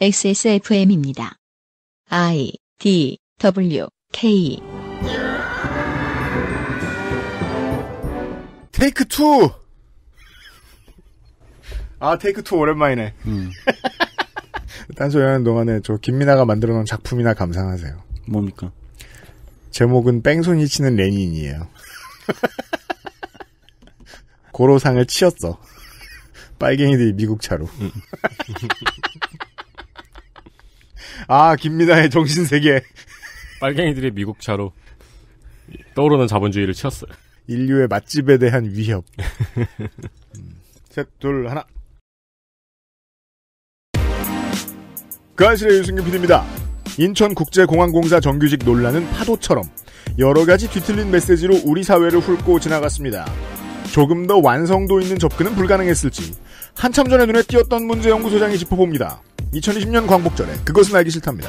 XSFM입니다. I D W K 테이크 투. 아 테이크 투 오랜만이네. 음. 딴소리하는 동안에 저 김민아가 만들어놓은 작품이나 감상하세요. 뭡니까? 제목은 뺑소니 치는 레닌이에요. 고로상을 치었어. 빨갱이들이 미국 차로. 음. 아, 김민아의 정신세계. 빨갱이들이 미국 차로 떠오르는 자본주의를 치웠어요. 인류의 맛집에 대한 위협. 음. 셋, 둘, 하나. 그아실의 유승균 PD입니다. 인천국제공항공사 정규직 논란은 파도처럼 여러 가지 뒤틀린 메시지로 우리 사회를 훑고 지나갔습니다. 조금 더 완성도 있는 접근은 불가능했을지 한참 전에 눈에 띄었던 문제 연구소장이 짚어봅니다. 2020년 광복절에 그것은 알기 싫답니다.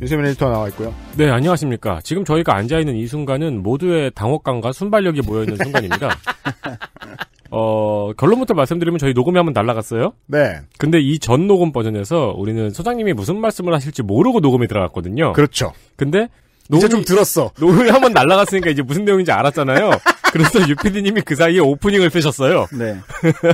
윤세민 에디터 나와 있고요. 네, 안녕하십니까. 지금 저희가 앉아있는 이 순간은 모두의 당혹감과 순발력이 모여있는 순간입니다. 어, 결론부터 말씀드리면 저희 녹음이 한번 날라갔어요. 네. 근데 이 전 녹음 버전에서 우리는 소장님이 무슨 말씀을 하실지 모르고 녹음이 들어갔거든요. 그렇죠. 근데 녹음이, 좀 들었어. 녹음이 한번 날라갔으니까 이제 무슨 내용인지 알았잖아요. 그래서 유피디님이 그 사이에 오프닝을 쓰셨어요. 네.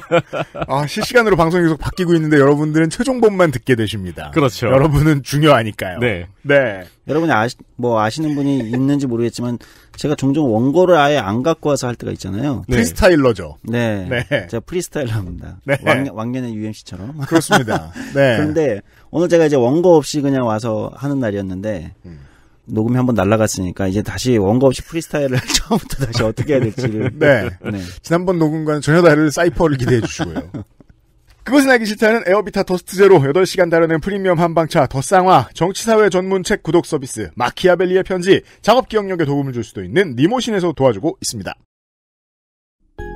아, 실시간으로 방송이 계속 바뀌고 있는데 여러분들은 최종본만 듣게 되십니다. 그렇죠. 여러분은 중요하니까요. 네. 네. 여러분이 아시, 뭐 아시는 분이 있는지 모르겠지만 제가 종종 원고를 아예 안 갖고 와서 할 때가 있잖아요. 네. 프리스타일러죠. 네. 네. 제가 프리스타일러입니다. 네. 왕년, 의 UMC처럼. 그렇습니다. 네. 그런데 오늘 제가 이제 원고 없이 그냥 와서 하는 날이었는데 음. 녹음이 한 번 날라갔으니까 이제 다시 원고 없이 프리스타일을 처음부터 다시 어떻게 해야 될지를. 네. 네. 지난번 녹음과는 전혀 다른 사이퍼를 기대해 주시고요. 그것은 알기 싫다는 에어비타 더스트 제로 8시간 다루는 프리미엄 한방차 더 쌍화 정치사회 전문 책 구독 서비스 마키아벨리의 편지 작업 기억력에 도움을 줄 수도 있는 니모신에서 도와주고 있습니다.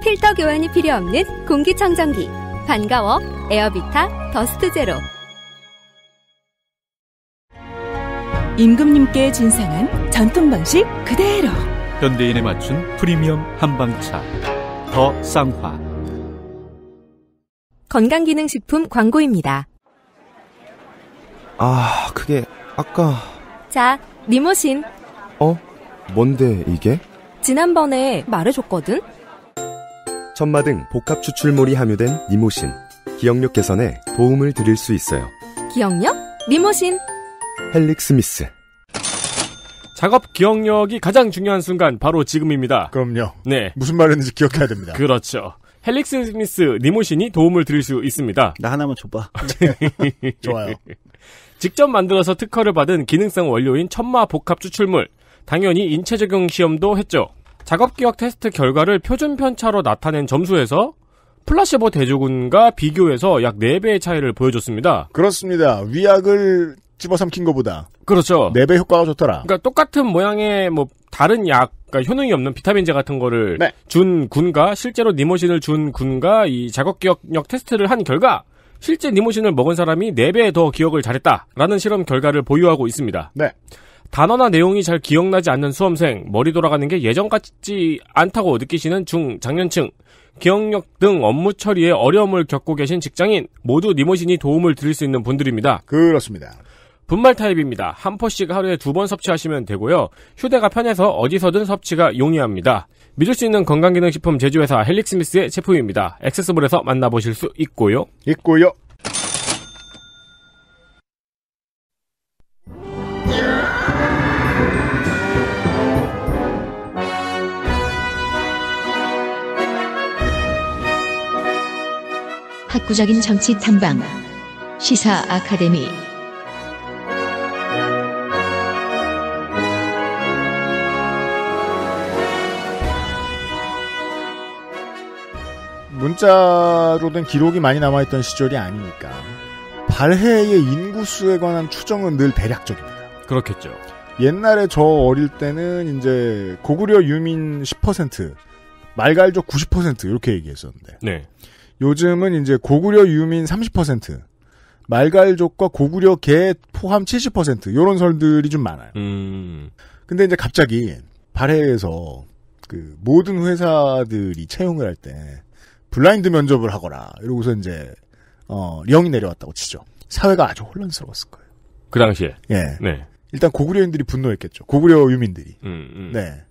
필터 교환이 필요 없는 공기청정기 반가워 에어비타 더스트 제로 임금님께 진상한 전통 방식 그대로 현대인에 맞춘 프리미엄 한방차 더 쌍화 건강기능식품 광고입니다. 아, 그게 아까... 자, 니모신. 어? 뭔데 이게? 지난번에 말해줬거든? 천마등 복합 추출물이 함유된 니모신. 기억력 개선에 도움을 드릴 수 있어요. 기억력? 니모신. 헬릭 스미스. 작업 기억력이 가장 중요한 순간 바로 지금입니다. 그럼요. 네. 무슨 말 했는지 기억해야 됩니다. 그렇죠. 헬릭스 스미스 리모신이 도움을 드릴 수 있습니다. 나 하나만 줘봐. 좋아요. 직접 만들어서 특허를 받은 기능성 원료인 천마 복합 추출물. 당연히 인체 적용 시험도 했죠. 작업기억 테스트 결과를 표준 편차로 나타낸 점수에서 플라시보 대조군과 비교해서 약 4배의 차이를 보여줬습니다. 그렇습니다. 위약을 집어삼킨 것보다. 그렇죠. 4배 효과가 좋더라. 그러니까 똑같은 모양의 뭐 다른 약 그러니까 효능이 없는 비타민제 같은 거를 네. 준 군과 실제로 니모신을 준 군과 이 작업 기억력 테스트를 한 결과 실제 니모신을 먹은 사람이 4배 더 기억을 잘했다라는 실험 결과를 보유하고 있습니다. 네. 단어나 내용이 잘 기억나지 않는 수험생, 머리 돌아가는 게 예전 같지 않다고 느끼시는 중 장년층, 기억력 등 업무 처리에 어려움을 겪고 계신 직장인 모두 니모신이 도움을 드릴 수 있는 분들입니다. 그렇습니다. 분말 타입입니다. 한 포씩 하루에 두 번 섭취하시면 되고요. 휴대가 편해서 어디서든 섭취가 용이합니다. 믿을 수 있는 건강기능식품 제조회사 헬릭스미스의 제품입니다. 액세스몰에서 만나보실 수 있고요. 있고요. 학구적인 정치 탐방 시사 아카데미 문자로된 기록이 많이 남아있던 시절이 아니니까 발해의 인구수에 관한 추정은 늘 대략적입니다. 그렇겠죠. 옛날에 저 어릴 때는 이제 고구려 유민 10% 말갈족 90% 이렇게 얘기했었는데 네. 요즘은 이제 고구려 유민 30% 말갈족과 고구려 개 포함 70% 이런 설들이 좀 많아요. 음. 근데 이제 갑자기 발해에서 그 모든 회사들이 채용을 할때 블라인드 면접을 하거라 이러고서 이제 어, 령이 내려왔다고 치죠. 사회가 아주 혼란스러웠을 거예요. 그 당시에. 예. 네. 일단 고구려인들이 분노했겠죠. 고구려 유민들이. 음, 음. 네.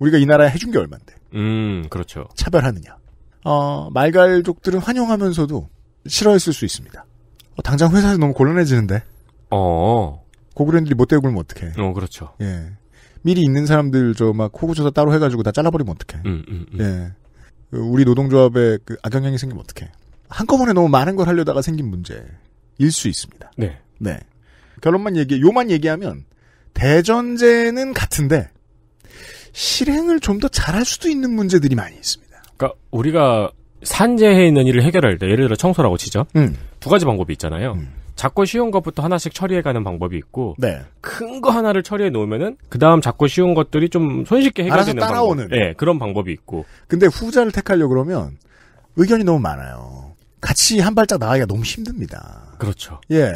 우리가 이 나라에 해준 게 얼만데. 음, 그렇죠. 차별하느냐. 어, 말갈족들은 환영하면서도 싫어했을 수 있습니다. 어, 당장 회사에서 너무 곤란해지는데. 어. 고구려인들이 못 대우면 어떡해. 어, 그렇죠. 예. 미리 있는 사람들 저막 호구조사 따로 해가지고 다 잘라버리면 어떡해. 음, 음, 음. 예. 그 우리 노동조합에 그 악영향이 생기면 어떡해. 한꺼번에 너무 많은 걸 하려다가 생긴 문제일 수 있습니다. 네. 네. 결론만 얘기, 요만 얘기하면 대전제는 같은데 실행을 좀 더 잘할 수도 있는 문제들이 많이 있습니다. 그러니까 우리가 산재해 있는 일을 해결할 때 예를 들어 청소라고 치죠. 음. 두 가지 방법이 있잖아요. 음. 작고 쉬운 것부터 하나씩 처리해가는 방법이 있고 네. 큰 거 하나를 처리해 놓으면은 그 다음 작고 쉬운 것들이 좀 손쉽게 해결되는 따라오는 방법. 예, 네, 그런 방법이 있고. 근데 후자를 택하려 그러면 의견이 너무 많아요. 같이 한 발짝 나가기가 너무 힘듭니다. 그렇죠. 예,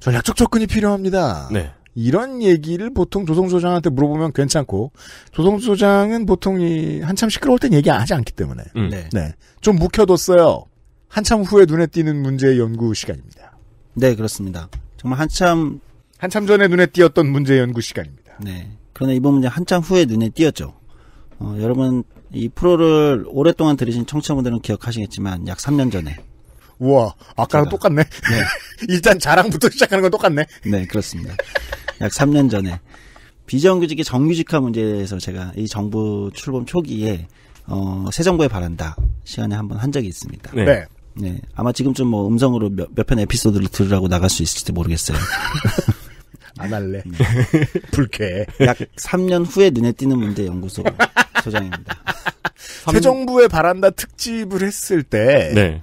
전략적 접근이 필요합니다. 네. 이런 얘기를 보통 조성수 소장한테 물어보면 괜찮고 조성수 소장은 보통 이 한참 시끄러울 땐 얘기 하지 않기 때문에 음. 네. 네. 좀 묵혀뒀어요. 한참 후에 눈에 띄는 문제의 연구 시간입니다. 네, 그렇습니다. 정말 한참 한참 전에 눈에 띄었던 문제 연구 시간입니다. 네. 그러나 이번 문제 한참 후에 눈에 띄었죠. 어, 여러분 이 프로를 오랫동안 들으신 청취자분들은 기억하시겠지만 약 3년 전에 우와 아까랑 제가, 똑같네. 네. 일단 자랑부터 시작하는 건 똑같네. 네, 그렇습니다. 약 3년 전에 비정규직의 정규직화 문제에서 제가 이 정부 출범 초기에 어, 새 정부에 바란다 시간에 한 번 한 적이 있습니다. 네. 네. 네. 아마 지금쯤 뭐 음성으로 몇, 몇 편 에피소드를 들으라고 나갈 수 있을지 모르겠어요. 안 할래. 네. 불쾌해. 약 3년 후에 눈에 띄는 문제 연구소 소장입니다. 새 정부의 바란다 특집을 했을 때 네.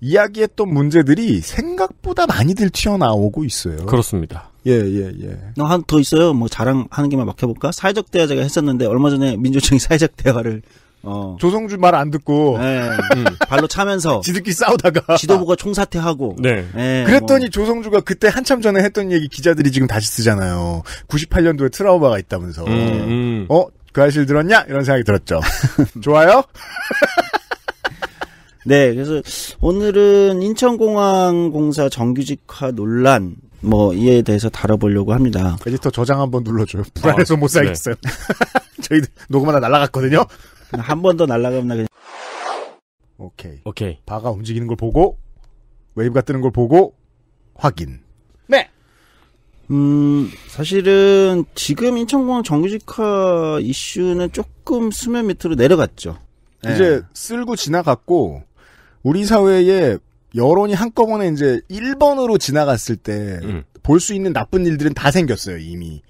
이야기했던 문제들이 생각보다 많이들 튀어나오고 있어요. 그렇습니다. 예, 예, 예. 너 한 더 있어요. 뭐 자랑하는 게만 막혀볼까? 사회적 대화제가 했었는데 얼마 전에 민주청이 사회적 대화를 어. 조성주 말 안 듣고 네. 음. 발로 차면서 지들끼리 싸우다가 지도부가 총사퇴하고 네. 네. 그랬더니 뭐. 조성주가 그때 한참 전에 했던 얘기 기자들이 지금 다시 쓰잖아요. 98년도에 트라우마가 있다면서 음. 음. 어? 그 사실 들었냐? 이런 생각이 들었죠. 좋아요? 네, 그래서 오늘은 인천공항 공사 정규직화 논란 뭐 이에 대해서 다뤄보려고 합니다. 에디터 저장 한번 눌러줘요. 불안해서 아, 못 네. 살겠어요. 네. 저희 녹음 하나 날라갔거든요. 한번더 날라가면 나 그냥. 오케이. 오케이. 바가 움직이는 걸 보고 웨이브가 뜨는 걸 보고 확인. 네. 음, 사실은 지금 인천공항 정규직화 이슈는 조금 수면 밑으로 내려갔죠. 네. 이제 쓸고 지나갔고 우리 사회에 여론이 한꺼번에 이제 1번으로 지나갔을 때 음. 볼수 있는 나쁜 일들은 다 생겼어요, 이미.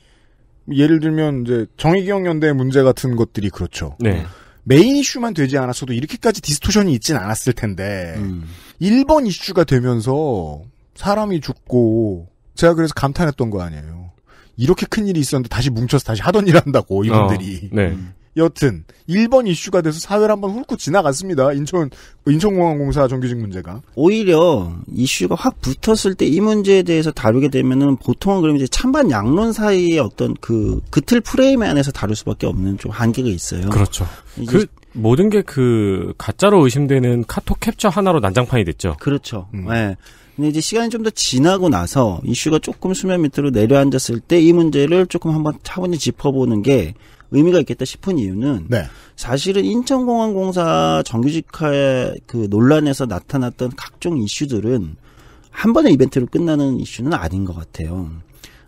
예를 들면 이제 정의기억 연대 문제 같은 것들이 그렇죠. 네. 음. 메인 이슈만 되지 않았어도 이렇게까지 디스토션이 있진 않았을 텐데 음. 1번 이슈가 되면서 사람이 죽고 제가 그래서 감탄했던 거 아니에요. 이렇게 큰 일이 있었는데 다시 뭉쳐서 다시 하던 일 한다고 어, 이분들이. 어, 네. 음. 여튼 1번 이슈가 돼서 사회를 한번 훑고 지나갔습니다. 인천 인천공항공사 정규직 문제가 오히려 이슈가 확 붙었을 때 이 문제에 대해서 다루게 되면은 보통은 그러면 이제 찬반 양론 사이의 어떤 그 그틀 프레임 안에서 다룰 수밖에 없는 좀 한계가 있어요. 그렇죠. 그 모든 게 그 가짜로 의심되는 카톡 캡처 하나로 난장판이 됐죠. 그렇죠. 음. 네. 근데 이제 시간이 좀 더 지나고 나서 이슈가 조금 수면 밑으로 내려앉았을 때 이 문제를 조금 한번 차분히 짚어보는 게 의미가 있겠다 싶은 이유는 네. 사실은 인천공항공사 정규직화의 그 논란에서 나타났던 각종 이슈들은 한 번의 이벤트로 끝나는 이슈는 아닌 것 같아요.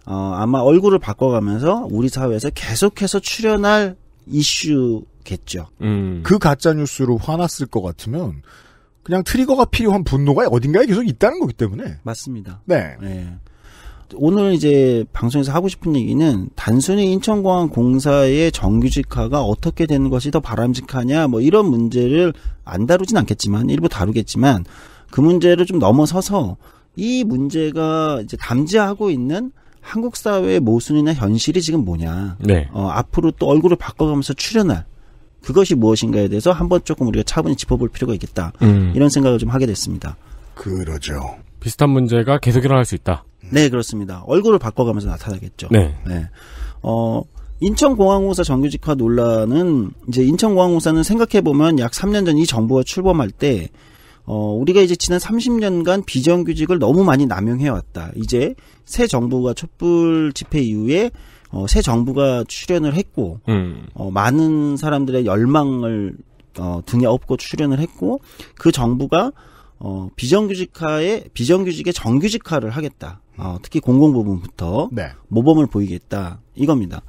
어, 아마 얼굴을 바꿔가면서 우리 사회에서 계속해서 출연할 이슈겠죠. 음. 그 가짜 뉴스로 화났을 것 같으면 그냥 트리거가 필요한 분노가 어딘가에 계속 있다는 거기 때문에 맞습니다. 네. 네. 오늘 이제 방송에서 하고 싶은 얘기는 단순히 인천공항 공사의 정규직화가 어떻게 되는 것이 더 바람직하냐 뭐 이런 문제를 안 다루진 않겠지만 일부 다루겠지만 그 문제를 좀 넘어서서 이 문제가 이제 담지하고 있는 한국 사회의 모순이나 현실이 지금 뭐냐. 네. 어, 앞으로 또 얼굴을 바꿔가면서 출연할 그것이 무엇인가에 대해서 한번 조금 우리가 차분히 짚어볼 필요가 있겠다. 음. 이런 생각을 좀 하게 됐습니다. 그러죠. 비슷한 문제가 계속 일어날 수 있다. 네, 그렇습니다. 얼굴을 바꿔가면서 나타나겠죠. 네. 네. 어, 인천공항공사 정규직화 논란은 이제 인천공항공사는 생각해 보면 약 3년 전 이 정부가 출범할 때 어, 우리가 이제 지난 30년간 비정규직을 너무 많이 남용해 왔다. 이제 새 정부가 촛불 집회 이후에 어, 새 정부가 출연을 했고 음. 어, 많은 사람들의 열망을 어, 등에 업고 출연을 했고 그 정부가 어, 비정규직화에 비정규직의 정규직화를 하겠다. 어, 특히 공공 부분부터 네. 모범을 보이겠다 이겁니다.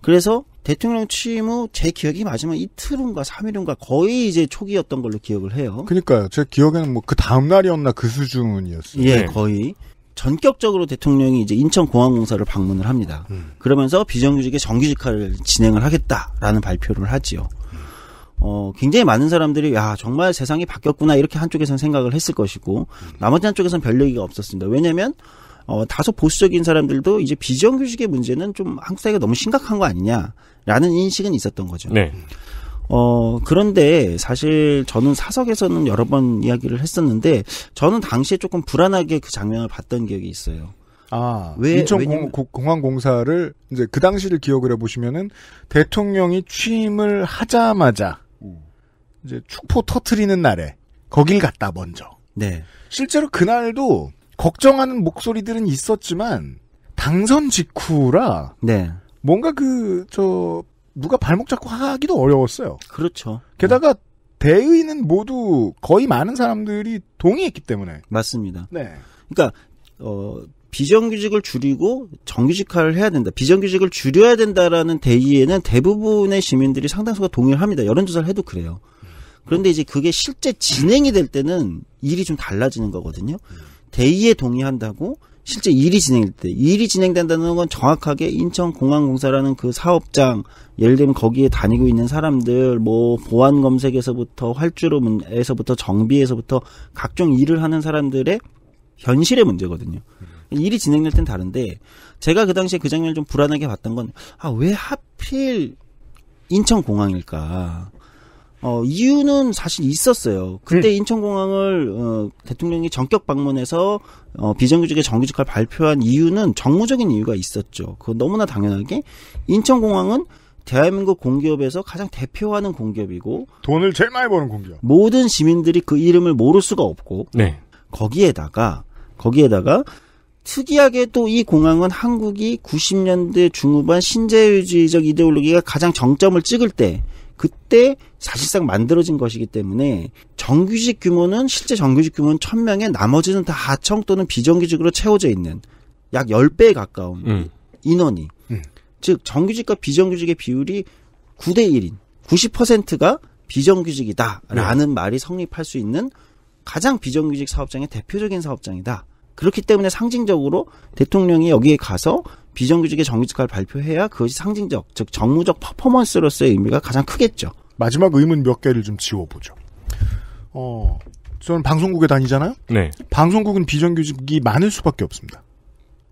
그래서 대통령 취임 후 제 기억이 마지막 이틀 인가 3일 인가 거의 이제 초기였던 걸로 기억을 해요. 그러니까요. 제 기억에는 뭐 그 다음 날이었나 그 수준이었어요. 예, 네. 거의. 전격적으로 대통령이 이제 인천공항공사를 방문을 합니다. 음. 그러면서 비정규직의 정규직화를 진행을 하겠다라는 발표를 하지요. 어, 굉장히 많은 사람들이, 야, 정말 세상이 바뀌었구나, 이렇게 한쪽에서는 생각을 했을 것이고, 나머지 한쪽에서는별 얘기가 없었습니다. 왜냐면, 어, 다소 보수적인 사람들도 이제 비정규직의 문제는 좀 한국 사회가 너무 심각한 거 아니냐라는 인식은 있었던 거죠. 네. 어, 그런데 사실 저는 사석에서는 여러 번 이야기를 했었는데 저는 당시에 조금 불안하게 그 장면을 봤던 기억이 있어요. 아, 왜, 인천공항공사를 이제 그 당시를 기억을 해보시면은 대통령이 취임을 하자마자 이제 축포 터트리는 날에 거길 갔다 먼저. 네. 실제로 그날도 걱정하는 목소리들은 있었지만 당선 직후라 네. 뭔가 그 저 누가 발목 잡고 하기도 어려웠어요. 그렇죠. 게다가 네. 대의는 모두 거의 많은 사람들이 동의했기 때문에 맞습니다. 네. 그러니까 어 비정규직을 줄이고 정규직화를 해야 된다. 비정규직을 줄여야 된다라는 대의에는 대부분의 시민들이 상당수가 동의를 합니다. 여론조사를 해도 그래요. 그런데 이제 그게 실제 진행이 될 때는 일이 좀 달라지는 거거든요. 대의에 동의한다고 실제 일이 진행될 때 일이 진행된다는 건 정확하게 인천공항공사라는 그 사업장 예를 들면 거기에 다니고 있는 사람들 뭐 보안 검색에서부터 활주로에서부터 정비에서부터 각종 일을 하는 사람들의 현실의 문제거든요. 일이 진행될 땐 다른데 제가 그 당시에 그 장면을 좀 불안하게 봤던 건 아 왜 하필 인천공항일까? 어, 이유는 사실 있었어요. 그때 음. 인천공항을 어, 대통령이 전격 방문해서 어, 비정규직의 정규직화를 발표한 이유는 정무적인 이유가 있었죠. 그건 너무나 당연하게 인천공항은 대한민국 공기업에서 가장 대표하는 공기업이고 돈을 제일 많이 버는 공기업. 모든 시민들이 그 이름을 모를 수가 없고 네. 거기에다가 거기에다가 특이하게 또 이 공항은 한국이 90년대 중후반 신자유주의적 이데올로기가 가장 정점을 찍을 때 그때 사실상 만들어진 것이기 때문에 정규직 규모는 실제 정규직 규모는 천명에 나머지는 다 하청 또는 비정규직으로 채워져 있는 약 10배에 가까운 음. 인원이 음. 즉 정규직과 비정규직의 비율이 9대 1인 90%가 비정규직이다라는 음. 말이 성립할 수 있는 가장 비정규직 사업장의 대표적인 사업장이다. 그렇기 때문에 상징적으로 대통령이 여기에 가서 비정규직의 정규직화를 발표해야 그것이 상징적, 즉 정무적 퍼포먼스로서의 의미가 가장 크겠죠. 마지막 의문 몇 개를 좀 지워보죠. 어, 저는 방송국에 다니잖아요. 네. 방송국은 비정규직이 많을 수밖에 없습니다.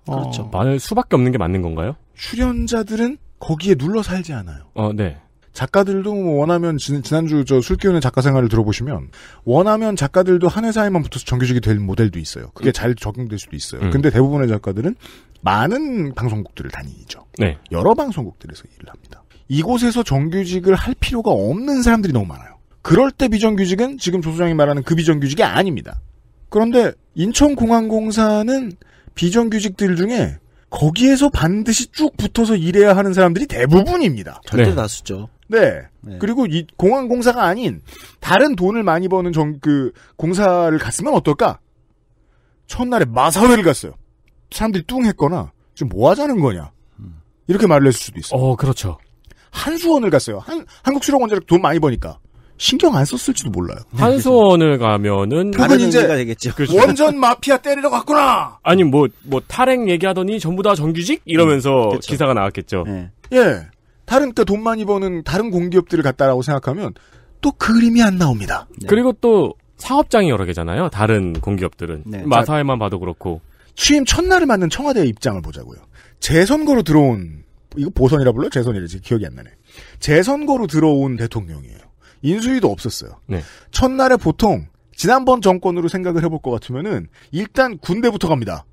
어, 그렇죠. 어, 많을 수밖에 없는 게 맞는 건가요? 출연자들은 거기에 눌러 살지 않아요. 어, 네. 작가들도 뭐 원하면 지, 난주 저술 끼우는 작가 생활을 들어보시면 원하면 작가들도 한 회사에만 붙어서 정규직이 될 모델도 있어요. 그게 음. 잘 적용될 수도 있어요. 음. 근데 대부분의 작가들은 많은 방송국들을 다니죠. 네. 여러 방송국들에서 일을 합니다. 이곳에서 정규직을 할 필요가 없는 사람들이 너무 많아요. 그럴 때 비정규직은 지금 조 소장이 말하는 그 비정규직이 아닙니다. 그런데 인천공항공사는 비정규직들 중에 거기에서 반드시 쭉 붙어서 일해야 하는 사람들이 대부분입니다. 절대 네. 다수죠. 네. 네. 그리고 이 공항공사가 아닌 다른 돈을 많이 버는 정, 그 공사를 갔으면 어떨까? 첫날에 마사회를 갔어요. 사람들이 뚱했거나 지금 뭐 하자는 거냐? 음. 이렇게 말을 했을 수도 있어요. 어, 그렇죠. 한수원을 갔어요. 한, 한국수력원자력 돈 많이 버니까. 신경 안 썼을지도 몰라요. 한수원을 네, 가면은 그건 이제 되겠죠. 그렇죠. 원전 마피아 때리러 갔구나. 아니 뭐뭐 뭐, 탈핵 얘기하더니 전부 다 정규직 이러면서 음, 기사가 나왔겠죠. 네. 예, 다른 그돈 그러니까 많이 버는 다른 공기업들을 갔다라고 생각하면 또 그 그림이 안 나옵니다. 네. 그리고 또 사업장이 여러 개잖아요. 다른 공기업들은 네. 마사회만 봐도 그렇고 취임 첫날을 맞는 청와대의 입장을 보자고요. 재선거로 들어온 이거 보선이라 불러? 요 재선이라 지금 기억이 안 나네. 재선거로 들어온 대통령이에요. 인수위도 없었어요. 네. 첫날에 보통 지난번 정권으로 생각을 해볼 것 같으면은 일단 군대부터 갑니다.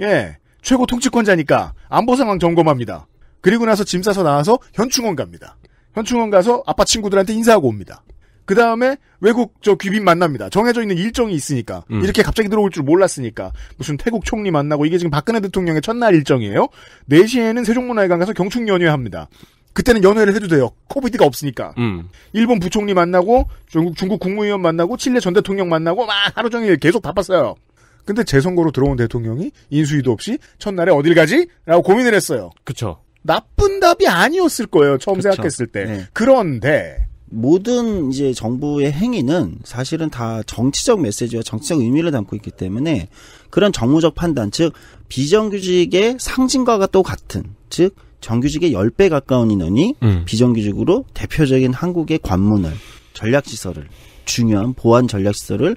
예, 최고 통치권자니까 안보 상황 점검합니다. 그리고 나서 짐 싸서 나와서 현충원 갑니다. 현충원 가서 아빠 친구들한테 인사하고 옵니다. 그 다음에 외국 저 귀빈 만납니다. 정해져 있는 일정이 있으니까 음. 이렇게 갑자기 들어올 줄 몰랐으니까 무슨 태국 총리 만나고 이게 지금 박근혜 대통령의 첫날 일정이에요. 4시에는 세종문화회관 가서 경축 연회합니다. 그때는 연회를 해도 돼요. 코비드가 없으니까. 음. 일본 부총리 만나고 중국 중국 국무위원 만나고 칠레 전 대통령 만나고 막 하루 종일 계속 바빴어요. 근데 재선거로 들어온 대통령이 인수위도 없이 첫날에 어딜 가지? 라고 고민을 했어요. 그쵸. 나쁜 답이 아니었을 거예요. 처음 그쵸. 생각했을 때. 네. 그런데 모든 이제 정부의 행위는 사실은 다 정치적 메시지와 정치적 의미를 담고 있기 때문에 그런 정무적 판단, 즉 비정규직의 상징과가 또 같은, 즉 정규직의 열 배 가까운 인원이 음. 비정규직으로 대표적인 한국의 관문을 전략시설을 중요한 보안 전략시설을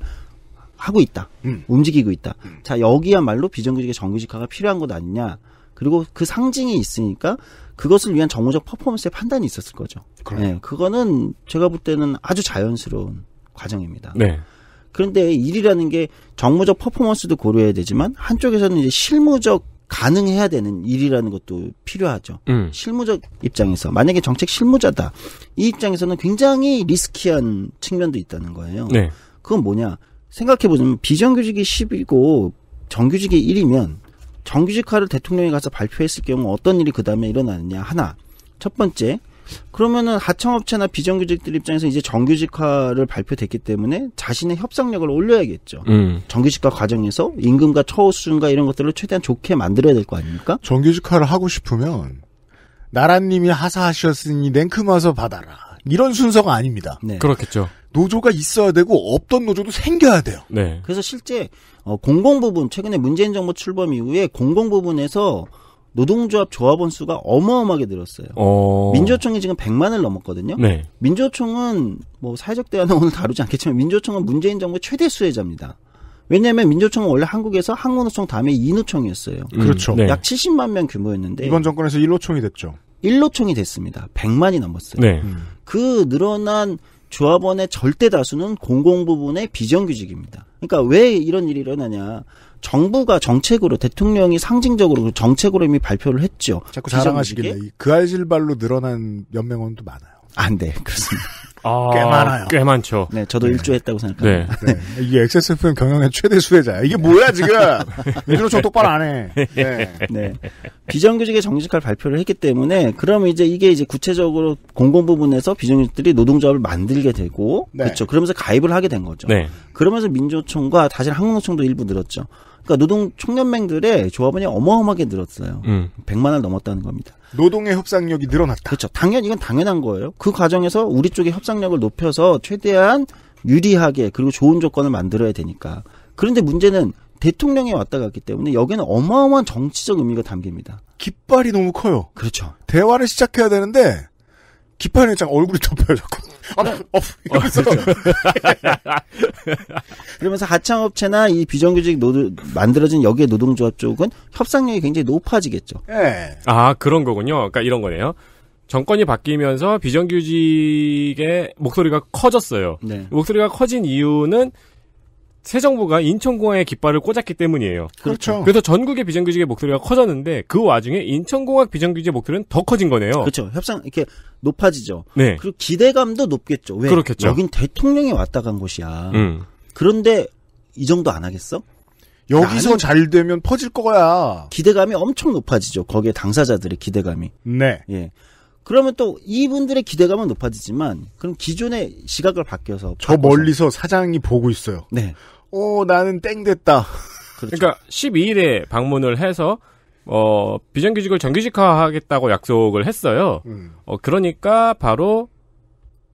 하고 있다. 음. 움직이고 있다. 음. 자, 여기야말로 비정규직의 정규직화가 필요한 것 아니냐. 그리고 그 상징이 있으니까 그것을 위한 정무적 퍼포먼스의 판단이 있었을 거죠. 그래. 그렇죠. 네, 그거는 제가 볼 때는 아주 자연스러운 과정입니다. 네. 그런데 일이라는 게 정무적 퍼포먼스도 고려해야 되지만 한쪽에서는 이제 실무적 가능해야 되는 일이라는 것도 필요하죠. 음. 실무적 입장에서 만약에 정책 실무자다 이 입장에서는 굉장히 리스키한 측면도 있다는 거예요. 네. 그건 뭐냐 생각해 보자면 비정규직이 10이고 정규직이 1이면 정규직화를 대통령이 가서 발표했을 경우 어떤 일이 그 다음에 일어나느냐 하나 첫 번째 그러면은 하청업체나 비정규직들 입장에서 이제 정규직화를 발표됐기 때문에 자신의 협상력을 올려야겠죠. 음. 정규직화 과정에서 임금과 처우 수준과 이런 것들을 최대한 좋게 만들어야 될 거 아닙니까? 정규직화를 하고 싶으면 나라님이 하사하셨으니 냉큼 와서 받아라. 이런 순서가 아닙니다. 네. 그렇겠죠. 노조가 있어야 되고 없던 노조도 생겨야 돼요. 네. 그래서 실제 어, 공공 부분 최근에 문재인 정부 출범 이후에 공공 부분에서 노동조합 조합원 수가 어마어마하게 늘었어요. 어... 민주총이 지금 100만을 넘었거든요. 네. 민주총은 뭐 사회적 대화는 오늘 다루지 않겠지만 민주총은 문재인 정부 최대 수혜자입니다. 왜냐하면 민주총은 원래 한국에서 항공노총 다음에 인우총이었어요. 음, 그렇죠. 네. 약 70만 명 규모였는데 이번 정권에서 1호총이 됐죠. 1호총이 됐습니다. 100만이 넘었어요. 네. 음. 그 늘어난 조합원의 절대 다수는 공공 부분의 비정규직입니다. 그러니까 왜 이런 일이 일어나냐? 정부가 정책으로 대통령이 상징적으로 그 정책으로 이미 발표를 했죠. 자꾸 자랑하시길래 그 알실발로 늘어난 연맹원도 많아요. 안 아, 돼. 네, 그렇습니다. 아, 꽤 많아요. 꽤 많죠. 네, 저도 네. 일조했다고 생각합니다. 네. 네. 이게 XSFM 경영의 최대 수혜자. 이게 뭐야 지금? 요즘 저 똑바로 안 해. 네. 네. 비정규직의 정직할 발표를 했기 때문에 그러면 이제 이게 이제 구체적으로 공공 부분에서 비정규직들이 노동조합을 만들게 되고 네. 그렇죠. 그러면서 가입을 하게 된 거죠. 네. 그러면서 민주총과 사실 한국노총도 일부 늘었죠. 그러니까 노동 청년맹들의 조합원이 어마어마하게 늘었어요. 음. 100만을 넘었다는 겁니다. 노동의 협상력이 늘어났다. 그렇죠. 당연 이건 당연한 거예요. 그 과정에서 우리 쪽의 협상력을 높여서 최대한 유리하게 그리고 좋은 조건을 만들어야 되니까. 그런데 문제는 대통령이 왔다 갔기 때문에 여기는 어마어마한 정치적 의미가 담깁니다. 깃발이 너무 커요. 그렇죠. 대화를 시작해야 되는데 기판에 참 얼굴이 덮여요, 자꾸. 아, 네. 아 어, 이러면서. 그렇죠. 그러면서 하청업체나 이 비정규직 노동, 만들어진 여기에 노동조합 쪽은 협상력이 굉장히 높아지겠죠. 예. 아, 그런 거군요. 그러니까 이런 거네요. 정권이 바뀌면서 비정규직의 목소리가 커졌어요. 네. 목소리가 커진 이유는 새 정부가 인천공항에 깃발을 꽂았기 때문이에요. 그렇죠. 그렇죠. 그래서 전국의 비정규직의 목소리가 커졌는데 그 와중에 인천공항 비정규직의 목소리는 더 커진 거네요. 그렇죠. 협상 이렇게 높아지죠. 네. 그리고 기대감도 높겠죠. 왜? 그렇겠죠. 여긴 대통령이 왔다 간 곳이야. 음. 그런데 이 정도 안 하겠어? 여기서 잘 되면 퍼질 거야. 기대감이 엄청 높아지죠. 거기에 당사자들의 기대감이. 네. 예. 그러면 또 이분들의 기대감은 높아지지만 그럼 기존의 시각을 바뀌어서 저 바꿔서. 멀리서 사장이 보고 있어요. 네. 오 나는 땡 됐다. 그렇죠. 그러니까 12일에 방문을 해서 어 비정규직을 정규직화하겠다고 약속을 했어요. 음. 어 그러니까 바로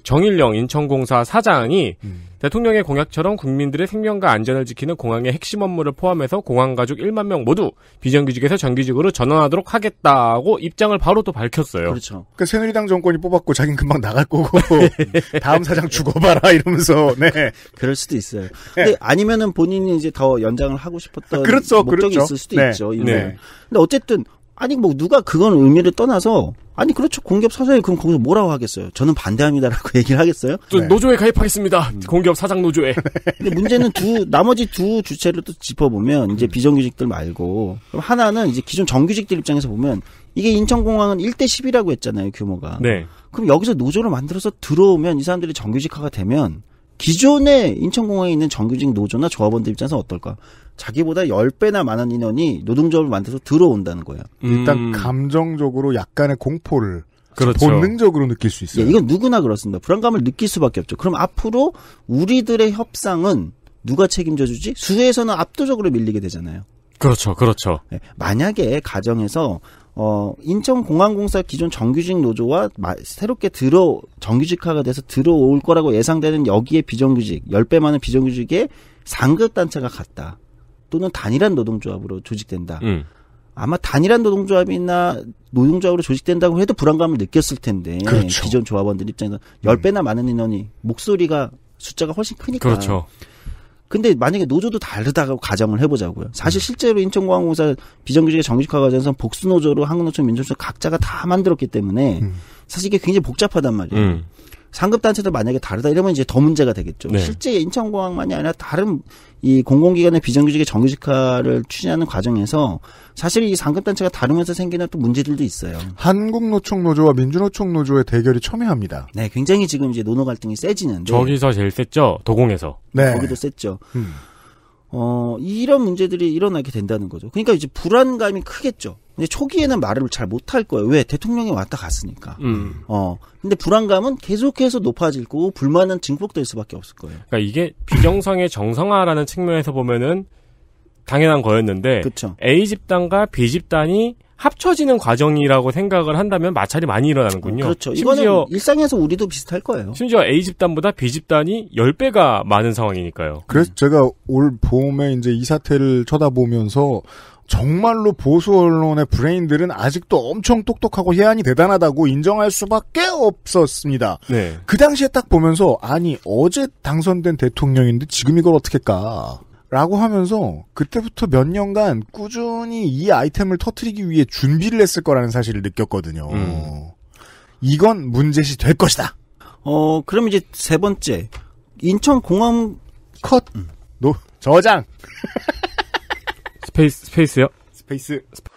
정일영 인천공사 사장이 음. 대통령의 공약처럼 국민들의 생명과 안전을 지키는 공항의 핵심 업무를 포함해서 공항 가족 1만 명 모두 비정규직에서 정규직으로 전환하도록 하겠다고 입장을 바로 또 밝혔어요. 그렇죠. 그러니까 새누리당 정권이 뽑았고 자긴 금방 나갈 거고 다음 사장 죽어봐라 이러면서 네. 그럴 수도 있어요. 네. 근데 아니면은 본인이 이제 더 연장을 하고 싶었던 그렇죠, 목적이 그렇죠. 있을 수도 네. 있죠. 이거는. 네. 근데 어쨌든 아니 뭐 누가 그건 의미를 떠나서 아니 그렇죠 공기업 사장이 그럼 거기서 뭐라고 하겠어요? 저는 반대합니다라고 얘기를 하겠어요? 네. 노조에 가입하겠습니다. 음. 공기업 사장 노조에. 근데 문제는 두 나머지 두 주체를 또 짚어보면 이제 음. 비정규직들 말고 그럼 하나는 이제 기존 정규직들 입장에서 보면 이게 인천공항은 1대 10이라고 했잖아요 규모가. 네. 그럼 여기서 노조를 만들어서 들어오면 이 사람들이 정규직화가 되면 기존의 인천공항에 있는 정규직 노조나 조합원들 입장에서 어떨까? 자기보다 10배나 많은 인원이 노동조합을 만들어서 들어온다는 거예요. 음. 일단 감정적으로 약간의 공포를 그렇죠. 본능적으로 느낄 수 있어요. 예, 이건 누구나 그렇습니다. 불안감을 느낄 수밖에 없죠. 그럼 앞으로 우리들의 협상은 누가 책임져 주지? 수혜에서는 압도적으로 밀리게 되잖아요. 그렇죠, 그렇죠. 예, 만약에 가정에서 어, 인천공항공사 기존 정규직 노조와 마, 새롭게 들어, 정규직화가 돼서 들어올 거라고 예상되는 여기에 비정규직, 10배 많은 비정규직의 상급 단체가 같다. 또는 단일한 노동조합으로 조직된다. 음. 아마 단일한 노동조합이나 노동조합으로 조직된다고 해도 불안감을 느꼈을 텐데 그렇죠. 기존 조합원들 입장에서 10배나 음. 많은 인원이 목소리가 숫자가 훨씬 크니까 그렇죠. 근데 만약에 노조도 다르다고 가정을 해보자고요. 사실 음. 실제로 인천공항공사 비정규직의 정직화 과정에서 복수노조로 한국노총 민주노총 각자가 다 만들었기 때문에 음. 사실 이게 굉장히 복잡하단 말이에요. 음. 상급 단체도 만약에 다르다 이러면 이제 더 문제가 되겠죠. 네. 실제 인천공항만이 아니라 다른 이 공공기관의 비정규직의 정규직화를 추진하는 과정에서 사실 이 상급 단체가 다르면서 생기는 또 문제들도 있어요. 한국노총 노조와 민주노총 노조의 대결이 첨예합니다. 네, 굉장히 지금 이제 노노 갈등이 세지는데 저기서 제일 셌죠. 도공에서. 네. 거기도 셌죠. 음. 어, 이런 문제들이 일어나게 된다는 거죠. 그러니까 이제 불안감이 크겠죠. 근데 초기에는 말을 잘 못할 거예요. 왜 대통령이 왔다 갔으니까. 음. 어. 근데 불안감은 계속해서 높아질 거고 불만은 증폭될 수밖에 없을 거예요. 그러니까 이게 비정상의 정상화라는 측면에서 보면은 당연한 거였는데 그쵸. A 집단과 B 집단이 합쳐지는 과정이라고 생각을 한다면 마찰이 많이 일어나는군요. 그렇죠. 심지어 일상에서 우리도 비슷할 거예요. 심지어 A 집단보다 B 집단이 10배가 많은 상황이니까요. 그래서 음. 제가 올 봄에 이제 이 사태를 쳐다보면서 정말로 보수 언론의 브레인들은 아직도 엄청 똑똑하고 해안이 대단하다고 인정할 수밖에 없었습니다. 네. 그 당시에 딱 보면서 아니 어제 당선된 대통령인데 지금 이걸 어떻게 까? 라고 하면서 그때부터 몇 년간 꾸준히 이 아이템을 터트리기 위해 준비를 했을 거라는 사실을 느꼈거든요. 음. 이건 문제시 될 것이다. 어, 그럼 이제 세 번째. 인천공항 컷. 음. 저장. 스페이스, 스페이스요? 스페이스. 스페...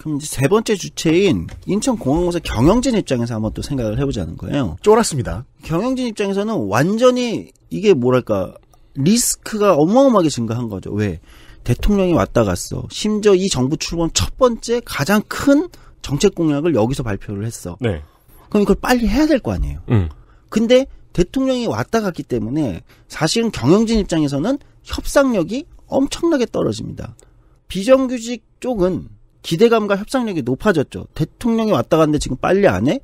그럼 이제 세 번째 주체인 인천공항공사 경영진 입장에서 한번 또 생각을 해보자는 거예요. 쫄았습니다. 경영진 입장에서는 완전히 이게 뭐랄까, 리스크가 어마어마하게 증가한 거죠. 왜? 대통령이 왔다 갔어. 심지어 이 정부 출범 첫 번째 가장 큰 정책 공약을 여기서 발표를 했어. 네. 그럼 이걸 빨리 해야 될 거 아니에요. 음. 근데 대통령이 왔다 갔기 때문에 사실은 경영진 입장에서는 협상력이 엄청나게 떨어집니다. 비정규직 쪽은 기대감과 협상력이 높아졌죠. 대통령이 왔다 갔는데 지금 빨리 안 해?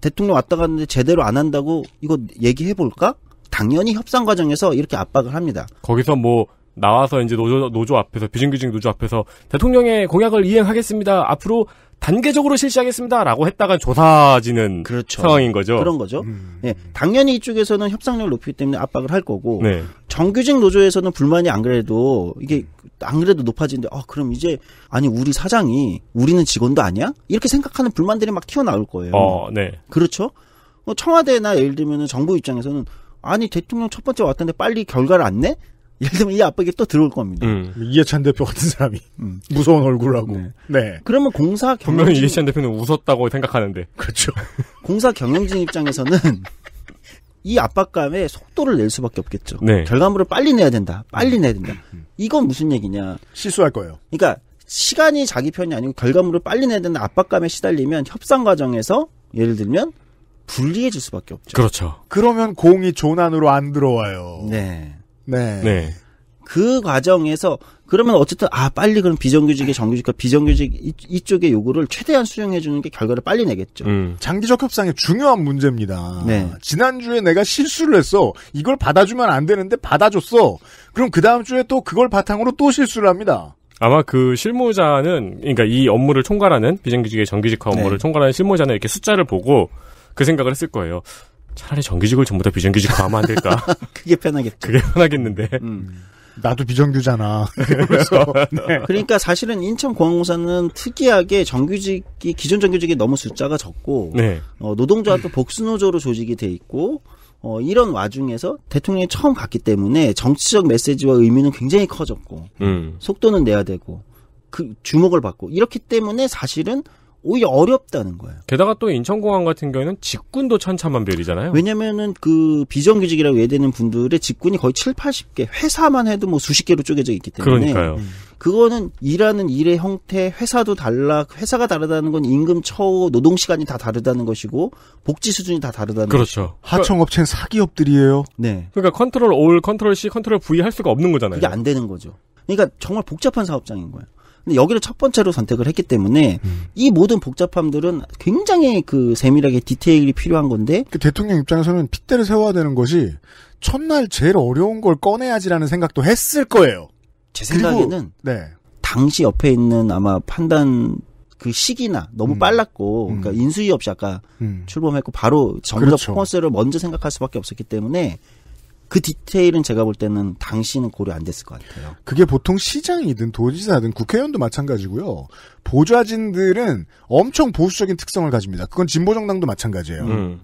대통령 왔다 갔는데 제대로 안 한다고 이거 얘기해 볼까? 당연히 협상 과정에서 이렇게 압박을 합니다. 거기서 뭐 나와서 이제 노조 노조 앞에서 비정규직 노조 앞에서 대통령의 공약을 이행하겠습니다. 앞으로 단계적으로 실시하겠습니다라고 했다간 조사지는 그렇죠. 상황인 거죠. 그런 거죠. 음. 예, 당연히 이쪽에서는 협상력을 높이기 때문에 압박을 할 거고 네. 정규직 노조에서는 불만이 안 그래도 이게 음. 안 그래도 높아지는데 아 그럼 이제 아니 우리 사장이 우리는 직원도 아니야? 이렇게 생각하는 불만들이 막 튀어나올 거예요. 어, 네. 그렇죠? 어, 청와대나 예를 들면 정부 입장에서는 아니 대통령 첫 번째 왔던데 빨리 결과를 안 내? 예를 들면 이 압박이 또 들어올 겁니다. 음. 이해찬 대표 같은 사람이 음. 무서운 얼굴하고. 네. 네. 그러면 공사 경영진 분명히 이해찬 대표는 웃었다고 생각하는데. 그렇죠. 공사 경영진 입장에서는 이 압박감에 속도를 낼 수밖에 없겠죠. 네. 결과물을 빨리 내야 된다. 빨리 음. 내야 된다. 음. 이건 무슨 얘기냐? 실수할 거예요. 그러니까 시간이 자기 편이 아니고 결과물을 빨리 내야 된다. 압박감에 시달리면 협상 과정에서 예를 들면 불리해질 수밖에 없죠. 그렇죠. 그러면 공이 조난으로 안 들어와요. 네. 네. 네. 그 과정에서 그러면 어쨌든 아 빨리 그럼 비정규직의 정규직과 비정규직 이, 쪽의 요구를 최대한 수용해 주는 게 결과를 빨리 내겠죠. 음. 장기적 협상의 중요한 문제입니다. 네. 지난주에 내가 실수를 했어. 이걸 받아주면 안 되는데 받아줬어. 그럼 그 다음 주에 또 그걸 바탕으로 또 실수를 합니다. 아마 그 실무자는 그러니까 이 업무를 총괄하는 비정규직의 정규직화 네. 업무를 네. 총괄하는 실무자는 이렇게 숫자를 보고 그 생각을 했을 거예요. 차라리 정규직을 전부 다 비정규직화하면 안 될까? 그게 편하겠죠. 그게 편하겠는데. 음. 나도 비정규잖아. 그렇죠. 네. 그러니까 사실은 인천공항공사는 특이하게 정규직이 기존 정규직이 너무 숫자가 적고 네. 어, 노동조합도 복수노조로 조직이 돼 있고 어, 이런 와중에서 대통령이 처음 갔기 때문에 정치적 메시지와 의미는 굉장히 커졌고 음. 속도는 내야 되고 그 주목을 받고 이렇기 때문에 사실은 오히려 어렵다는 거예요. 게다가 또 인천공항 같은 경우에는 직군도 천차만별이잖아요. 왜냐면은 그 비정규직이라고 예되는 분들의 직군이 거의 7, 80개 회사만 해도 뭐 수십 개로 쪼개져 있기 때문에 그러니까요. 음. 그거는 일하는 일의 형태, 회사도 달라, 회사가 다르다는 건 임금 처우, 노동 시간이 다 다르다는 것이고 복지 수준이 다 다르다는 그렇죠. 하청업체는 사기업들이에요. 네. 그러니까 컨트롤 올, 컨트롤 C, 컨트롤 V 할 수가 없는 거잖아요. 그게 안 되는 거죠. 그러니까 정말 복잡한 사업장인 거예요. 근데 여기를 첫 번째로 선택을 했기 때문에 음. 이 모든 복잡함들은 굉장히 그 세밀하게 디테일이 필요한 건데 그 대통령 입장에서는 핏대를 세워야 되는 것이 첫날 제일 어려운 걸 꺼내야지라는 생각도 했을 거예요. 제 생각에는 그리고, 네. 당시 옆에 있는 아마 판단 그 시기나 너무 음. 빨랐고 음. 그러니까 인수위 없이 아까 음. 출범했고 바로 정적 그렇죠. 포스를 먼저 생각할 수밖에 없었기 때문에 그 디테일은 제가 볼 때는 당시는 고려 안 됐을 것 같아요. 그게 보통 시장이든 도지사든 국회의원도 마찬가지고요. 보좌진들은 엄청 보수적인 특성을 가집니다. 그건 진보정당도 마찬가지예요. 음.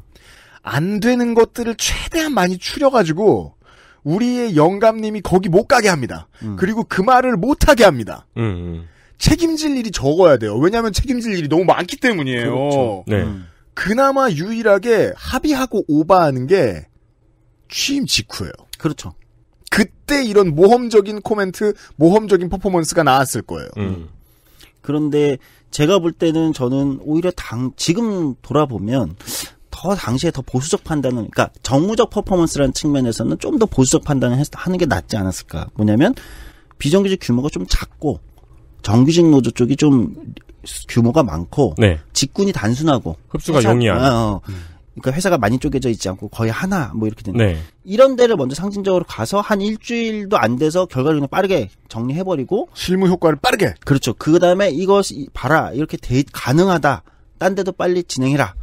안 되는 것들을 최대한 많이 추려가지고 우리의 영감님이 거기 못 가게 합니다. 음. 그리고 그 말을 못 하게 합니다. 음, 음, 책임질 일이 적어야 돼요. 왜냐하면 책임질 일이 너무 많기 때문이에요. 그렇죠. 네. 음. 그나마 유일하게 합의하고 오바하는 게 취임 직후예요. 그렇죠. 그때 이런 모험적인 코멘트, 모험적인 퍼포먼스가 나왔을 거예요. 음. 음. 그런데 제가 볼 때는 저는 오히려 당 지금 돌아보면 더 당시에 더 보수적 판단을 그러니까 정무적 퍼포먼스라는 측면에서는 좀 더 보수적 판단을 했, 하는 게 낫지 않았을까. 뭐냐면 비정규직 규모가 좀 작고 정규직 노조 쪽이 좀 규모가 많고 네. 직군이 단순하고 흡수가 회사, 영이야. 어, 어. 음. 그러니까 회사가 많이 쪼개져 있지 않고 거의 하나 뭐 이렇게 되는 네. 이런 데를 먼저 상징적으로 가서 한 일주일도 안 돼서 결과를 그냥 빠르게 정리해 버리고 실무 효과를 빠르게 그렇죠 그 다음에 이것이 봐라 이렇게 데 가능하다 딴 데도 빨리 진행해라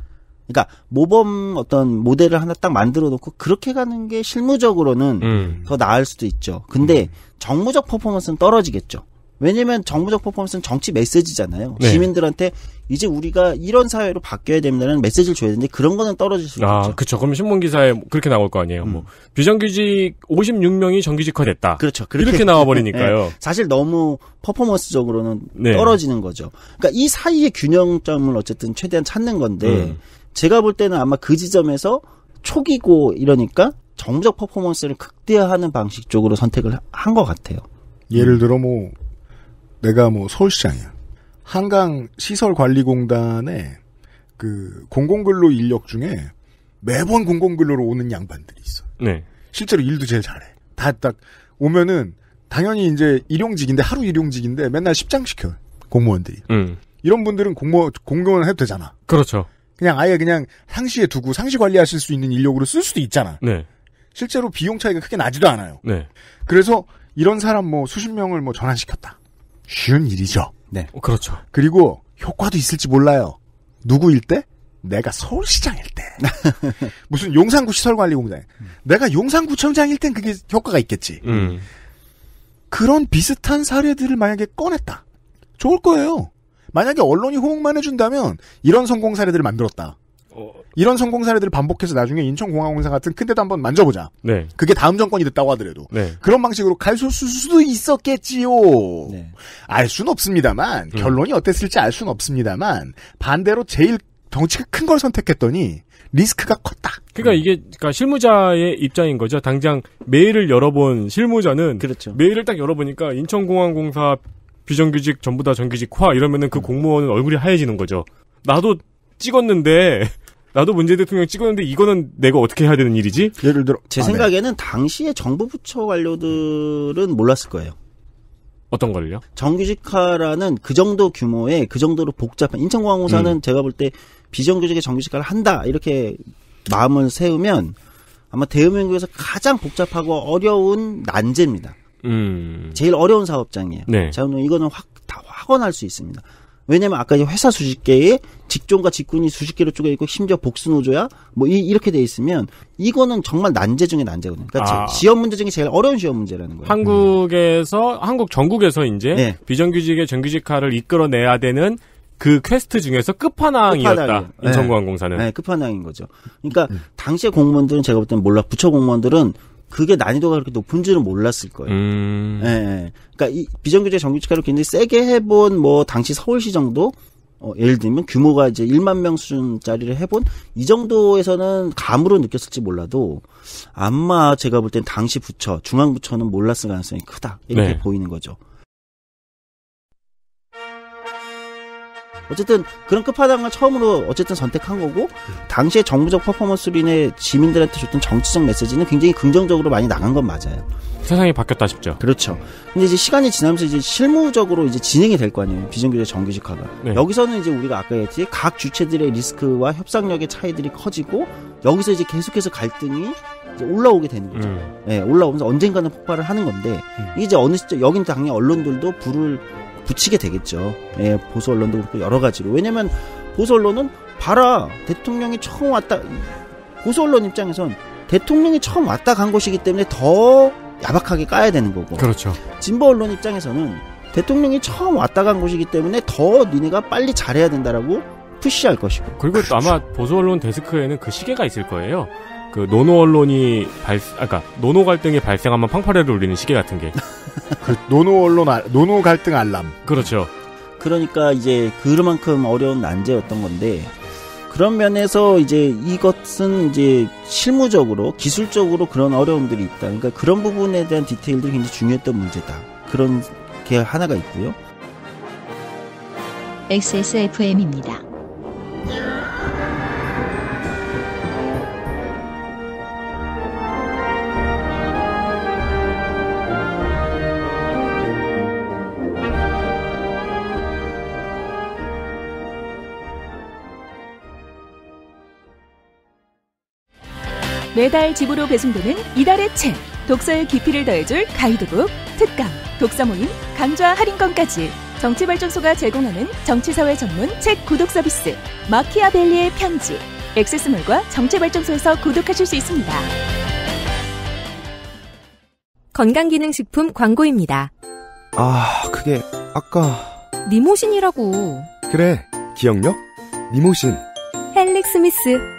그러니까 모범 어떤 모델을 하나 딱 만들어 놓고 그렇게 가는 게 실무적으로는 음. 더 나을 수도 있죠 근데 음. 정무적 퍼포먼스는 떨어지겠죠 왜냐면 정부적 퍼포먼스는 정치 메시지잖아요. 네. 시민들한테 이제 우리가 이런 사회로 바뀌어야 된다는 메시지를 줘야 되는데 그런 거는 떨어질 수가 있 아, 없죠. 그렇죠. 그럼 신문 기사에 그렇게 나올 거 아니에요. 뭐 음. 뭐 비정규직 56명이 정규직화됐다. 그렇죠. 그렇게, 이렇게 나와 버리니까요. 네. 사실 너무 퍼포먼스적으로는 네. 떨어지는 거죠. 그러니까 이 사이의 균형점을 어쨌든 최대한 찾는 건데 음. 제가 볼 때는 아마 그 지점에서 초기고 이러니까 정적 퍼포먼스를 극대화하는 방식 쪽으로 선택을 한 것 같아요. 예를 들어 뭐 내가 뭐 서울시장이야. 한강 시설관리공단에 그 공공근로 인력 중에 매번 공공근로로 오는 양반들이 있어. 네. 실제로 일도 제일 잘해. 다 딱 오면은 당연히 이제 일용직인데 하루 일용직인데 맨날 십장 시켜 공무원들이. 음. 이런 분들은 공무 공무원 해도 되잖아. 그렇죠. 그냥 아예 그냥 상시에 두고 상시 관리하실 수 있는 인력으로 쓸 수도 있잖아. 네. 실제로 비용 차이가 크게 나지도 않아요. 네. 그래서 이런 사람 뭐 수십 명을 뭐 전환시켰다. 쉬운 일이죠. 네. 어, 그렇죠. 그리고 효과도 있을지 몰라요. 누구일 때? 내가 서울시장일 때. 무슨 용산구 시설관리공장. 음. 내가 용산구청장일 땐 그게 효과가 있겠지. 음. 그런 비슷한 사례들을 만약에 꺼냈다. 좋을 거예요. 만약에 언론이 호응만 해준다면 이런 성공 사례들을 만들었다. 이런 성공 사례들을 반복해서 나중에 인천공항공사 같은 큰 데도 한번 만져보자. 네. 그게 다음 정권이 됐다고 하더라도 네. 그런 방식으로 갈수 수도 있었겠지요. 네. 알 수는 없습니다만 음. 결론이 어땠을지 알 수는 없습니다만 반대로 제일 덩치가 큰 걸 선택했더니 리스크가 컸다. 그러니까 이게 그러니까 실무자의 입장인 거죠. 당장 메일을 열어본 실무자는 그렇죠. 메일을 딱 열어보니까 인천공항공사 비정규직 전부 다 정규직화 이러면은 그 공무원은 얼굴이 하얘지는 거죠. 나도 찍었는데 나도 문재인 대통령 찍었는데 이거는 내가 어떻게 해야 되는 일이지? 예를 들어 제 아, 네. 생각에는 네. 당시에 정부 부처 관료들은 몰랐을 거예요. 어떤 걸요? 정규직화라는 그 정도 규모의 그 정도로 복잡한 인천공항공사는 음. 제가 볼 때 비정규직의 정규직화를 한다 이렇게 마음을 세우면 아마 대한민국에서 가장 복잡하고 어려운 난제입니다. 음. 제일 어려운 사업장이에요. 네. 자유노 이거는 확 다 확언할 수 있습니다. 왜냐면 아까 회사 수십 개에 직종과 직군이 수십 개로 쪼개 있고 심지어 복수 노조야 뭐 이, 이 렇게돼 있으면 이거는 정말 난제 중에 난제거든요. 그러니까 아. 지역 문제 중에 제일 어려운 지역 문제라는 거예요. 한국에서 음. 한국 전국에서 이제 네. 비정규직의 정규직화를 이끌어내야 되는 그 퀘스트 중에서 끝판왕이었다. 인천공항공사는. 네. 네, 끝판왕인 거죠. 그러니까 음. 당시의 공무원들은 제가 볼 때는 몰라 부처 공무원들은 그게 난이도가 그렇게 높은 줄은 몰랐을 거예요. 음. 예. 예. 그니까이 비정규직 정규직화를 굉장히 세게 해본 뭐 당시 서울시 정도 어, 예를 들면 규모가 이제 1만 명 수준짜리를 해본 이 정도에서는 감으로 느꼈을지 몰라도 아마 제가 볼 땐 당시 부처 중앙 부처는 몰랐을 가능성이 크다 이렇게 네. 보이는 거죠. 어쨌든 그런 끝판왕을 처음으로 어쨌든 선택한 거고 당시에 정부적 퍼포먼스로 인해 지민들한테 줬던 정치적 메시지는 굉장히 긍정적으로 많이 나간 건 맞아요. 세상이 바뀌었다 싶죠. 그렇죠. 근데 이제 시간이 지나면서 이제 실무적으로 이제 진행이 될 거 아니에요. 비정규제 정규직화가. 네. 여기서는 이제 우리가 아까 얘기했지 각 주체들의 리스크와 협상력의 차이들이 커지고 여기서 이제 계속해서 갈등이 이제 올라오게 되는 거죠. 음. 네, 올라오면서 언젠가는 폭발을 하는 건데 음. 이제 어느 시점 여긴 당연히 언론들도 불을 붙이게 되겠죠. 예, 보수 언론도 그렇고 여러 가지로. 왜냐면 보수 언론은 봐라 대통령이 처음 왔다 보수 언론 입장에선 대통령이 처음 왔다 간 곳이기 때문에 더 야박하게 까야 되는 거고. 그렇죠. 진보 언론 입장에서는 대통령이 처음 왔다 간 곳이기 때문에 더 니네가 빨리 잘해야 된다라고 푸시할 것이고. 그리고 또 아마 보수 언론 데스크에는 그 시계가 있을 거예요. 그 노노 언론이 발, 아까 그러니까 노노 갈등이 발생하면 팡파레를 울리는 시계 같은 게. 그 노노 언론 노노 갈등 알람. 그렇죠. 그러니까 이제 그만큼 어려운 난제였던 건데 그런 면에서 이제 이것은 이제 실무적으로 기술적으로 그런 어려움들이 있다. 그러니까 그런 부분에 대한 디테일들이 굉장히 중요했던 문제다. 그런 게 하나가 있고요. XSFM입니다. 매달 집으로 배송되는 이달의 책, 독서의 깊이를 더해줄 가이드북, 특강, 독서 모임, 강좌 할인권까지 정치발전소가 제공하는 정치사회 전문 책 구독 서비스 마키아벨리의 편지 액세스몰과 정치발전소에서 구독하실 수 있습니다. 건강기능식품 광고입니다. 아, 그게 아까 니모신이라고. 그래, 기억력? 니모신. 헬릭 스미스.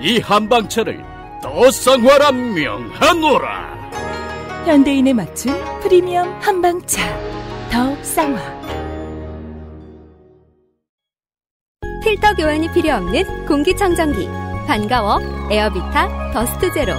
이 한방차를 더 쌍화라 명하노라. 현대인에 맞춘 프리미엄 한방차 더 쌍화. 필터 교환이 필요 없는 공기청정기 반가워 에어비타 더스트 제로.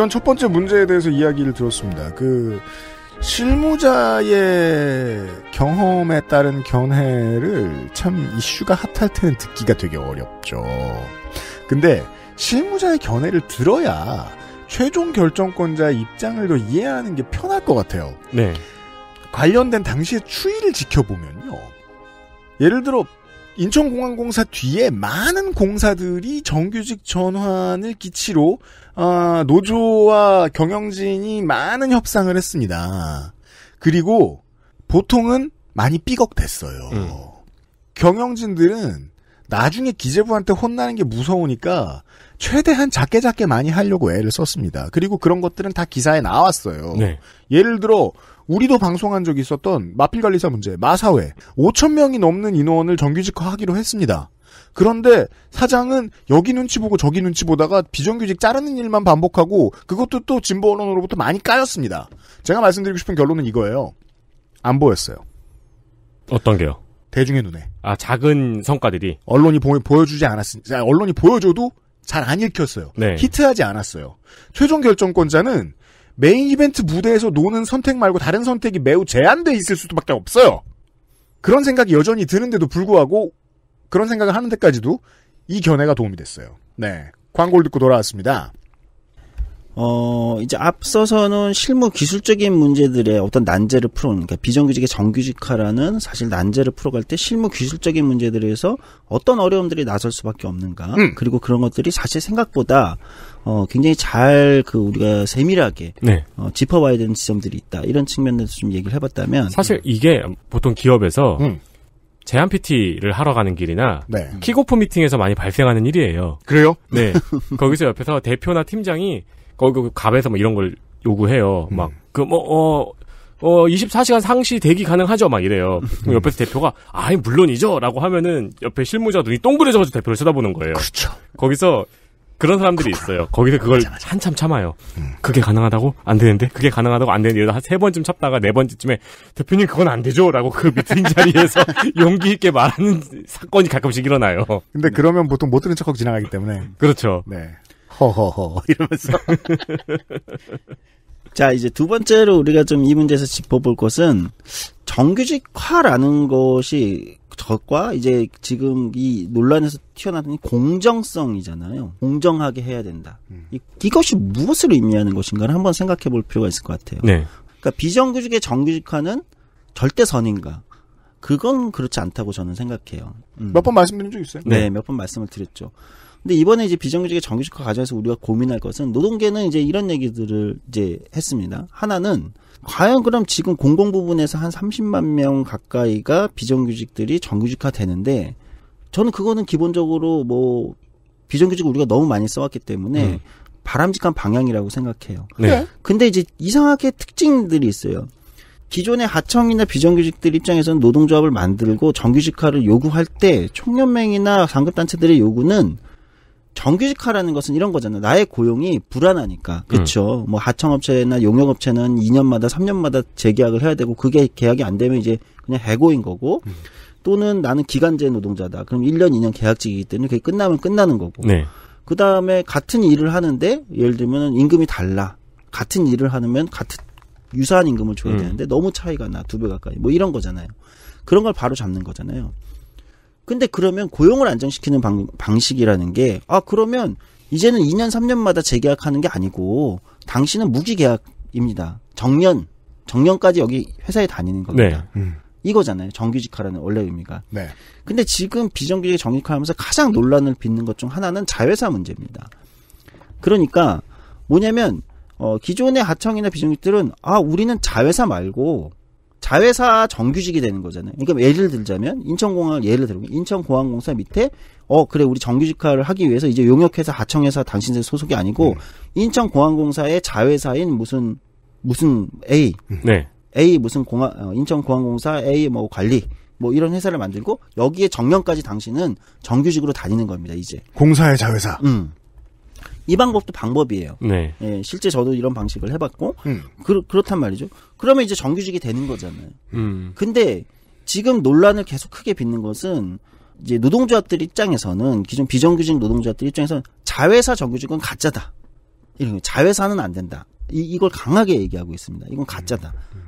이런 첫 번째 문제에 대해서 이야기를 들었습니다. 그 실무자의 경험에 따른 견해를 참 이슈가 핫할 때는 듣기가 되게 어렵죠. 근데 실무자의 견해를 들어야 최종 결정권자의 입장을 더 이해하는 게 편할 것 같아요. 네. 관련된 당시의 추이를 지켜보면요. 예를 들어 인천공항공사 뒤에 많은 공사들이 정규직 전환을 기치로 아, 노조와 경영진이 많은 협상을 했습니다. 그리고 보통은 많이 삐걱댔어요. 음. 경영진들은 나중에 기재부한테 혼나는 게 무서우니까 최대한 작게 작게 많이 하려고 애를 썼습니다. 그리고 그런 것들은 다 기사에 나왔어요. 네. 예를 들어 우리도 방송한 적이 있었던 마필관리사 문제, 마사회 5천 명이 넘는 인원을 정규직화하기로 했습니다. 그런데 사장은 여기 눈치 보고 저기 눈치 보다가 비정규직 자르는 일만 반복하고 그것도 또 진보 언론으로부터 많이 까였습니다. 제가 말씀드리고 싶은 결론은 이거예요. 안 보였어요. 어떤 게요? 대중의 눈에. 아 작은 성과들이 언론이 보, 여주지 않았으니까 언론이 보여줘도 잘 안 읽혔어요. 네. 히트하지 않았어요. 최종 결정권자는 메인 이벤트 무대에서 노는 선택 말고 다른 선택이 매우 제한돼 있을 수밖에 도 없어요. 그런 생각이 여전히 드는데도 불구하고 그런 생각을 하는 데까지도 이 견해가 도움이 됐어요. 네. 광고를 듣고 돌아왔습니다. 어, 이제 앞서서는 실무 기술적인 문제들의 어떤 난제를 풀어오 그러니까 비정규직의 정규직화라는 사실 난제를 풀어갈 때 실무 기술적인 문제들에서 어떤 어려움들이 나설 수밖에 없는가, 음. 그리고 그런 것들이 사실 생각보다 어, 굉장히 잘 그 우리가 세밀하게 네. 어, 짚어봐야 되는 지점들이 있다 이런 측면에서 좀 얘기를 해봤다면 사실 이게 보통 기업에서 음. 제한 PT를 하러 가는 길이나 네. 킥오프 미팅에서 많이 발생하는 일이에요. 그래요? 네. 거기서 옆에서 대표나 팀장이 거기 그 갑에서 뭐 이런 걸 요구해요. 음. 막그 뭐 어. 어 24시간 상시 대기 가능하죠 막 이래요. 그럼 옆에서 대표가 아이 물론이죠라고 하면은 옆에 실무자 눈이 동그래져가지고 대표를 쳐다보는 거예요. 그렇죠. 거기서 그런 사람들이 있어요. 거기서 그걸 맞아, 맞아. 한참 참아요. 음. 그게 가능하다고? 안 되는데? 그게 가능하다고? 안 되는데? 한 세 번쯤 참다가 네 번째쯤에 대표님 그건 안 되죠? 라고 그 미팅 자리에서 용기 있게 말하는 사건이 가끔씩 일어나요. 근데 네. 그러면 보통 못 들은 척하고 지나가기 때문에. 그렇죠. 네. 허허허 이러면서. 자, 이제 두 번째로 우리가 좀 이 문제에서 짚어볼 것은 정규직화라는 것이 것과 이제 지금 이 논란에서 튀어나온 공정성이잖아요. 공정하게 해야 된다. 음. 이것이 무엇을 의미하는 것인가를 한번 생각해 볼 필요가 있을 것 같아요. 네. 그러니까 비정규직의 정규직화는 절대 선인가? 그건 그렇지 않다고 저는 생각해요. 음. 몇번 말씀드린 적 있어요? 네, 네. 몇 번 말씀을 드렸죠. 근데 이번에 이제 비정규직의 정규직화 과정에서 우리가 고민할 것은 노동계는 이제 이런 얘기들을 이제 했습니다. 하나는 과연 그럼 지금 공공 부분에서 한 30만 명 가까이가 비정규직들이 정규직화 되는데 저는 그거는 기본적으로 뭐 비정규직 우리가 너무 많이 써왔기 때문에 음. 바람직한 방향이라고 생각해요. 네. 네. 근데 이제 이상하게 특징들이 있어요. 기존의 하청이나 비정규직들 입장에서는 노동조합을 만들고 정규직화를 요구할 때 총연맹이나 상급단체들의 요구는 정규직화라는 것은 이런 거잖아요. 나의 고용이 불안하니까. 그렇죠. 음. 뭐 하청업체나 용역업체는 2년마다 3년마다 재계약을 해야 되고 그게 계약이 안 되면 이제 그냥 해고인 거고. 음. 또는 나는 기간제 노동자다. 그럼 1년, 2년 계약직이기 때문에 그게 끝나면 끝나는 거고. 네. 그 다음에 같은 일을 하는데 예를 들면 은 임금이 달라. 같은 일을 하면 같은 유사한 임금을 줘야 음. 되는데 너무 차이가 나두 배 가까이. 뭐 이런 거잖아요. 그런 걸 바로 잡는 거잖아요. 근데 그러면 고용을 안정시키는 방, 방식이라는 게, 아, 그러면 이제는 2년, 3년마다 재계약하는 게 아니고, 당신은 무기계약입니다. 정년, 정년까지 여기 회사에 다니는 겁니다. 네. 음. 이거잖아요. 정규직화라는 원래 의미가. 네. 근데 지금 비정규직 정규직화하면서 가장 논란을 빚는 것 중 하나는 자회사 문제입니다. 그러니까 뭐냐면 어 기존의 하청이나 비정규직들은 아 우리는 자회사 말고 자회사 정규직이 되는 거잖아요. 그러니까 뭐 예를 들자면 인천공항 예를 들면 인천공항공사 밑에 어 그래 우리 정규직화를 하기 위해서 이제 용역회사 하청회사 당신들 소속이 아니고 음. 인천공항공사의 자회사인 무슨 무슨 A 네. A 무슨 공항 어, 인천공항공사 A 뭐 관리 뭐 이런 회사를 만들고 여기에 정년까지 당신은 정규직으로 다니는 겁니다 이제 공사의 자회사. 음. 이 방법도 방법이에요. 네. 예, 실제 저도 이런 방식을 해봤고 음. 그, 그렇단 말이죠. 그러면 이제 정규직이 되는 거잖아요. 음. 근데 지금 논란을 계속 크게 빚는 것은 이제 노동조합들 입장에서는 기존 비정규직 노동조합들 입장에서는 자회사 정규직은 가짜다. 이런 거 자회사는 안 된다. 이, 이걸 강하게 얘기하고 있습니다. 이건 가짜다. 음.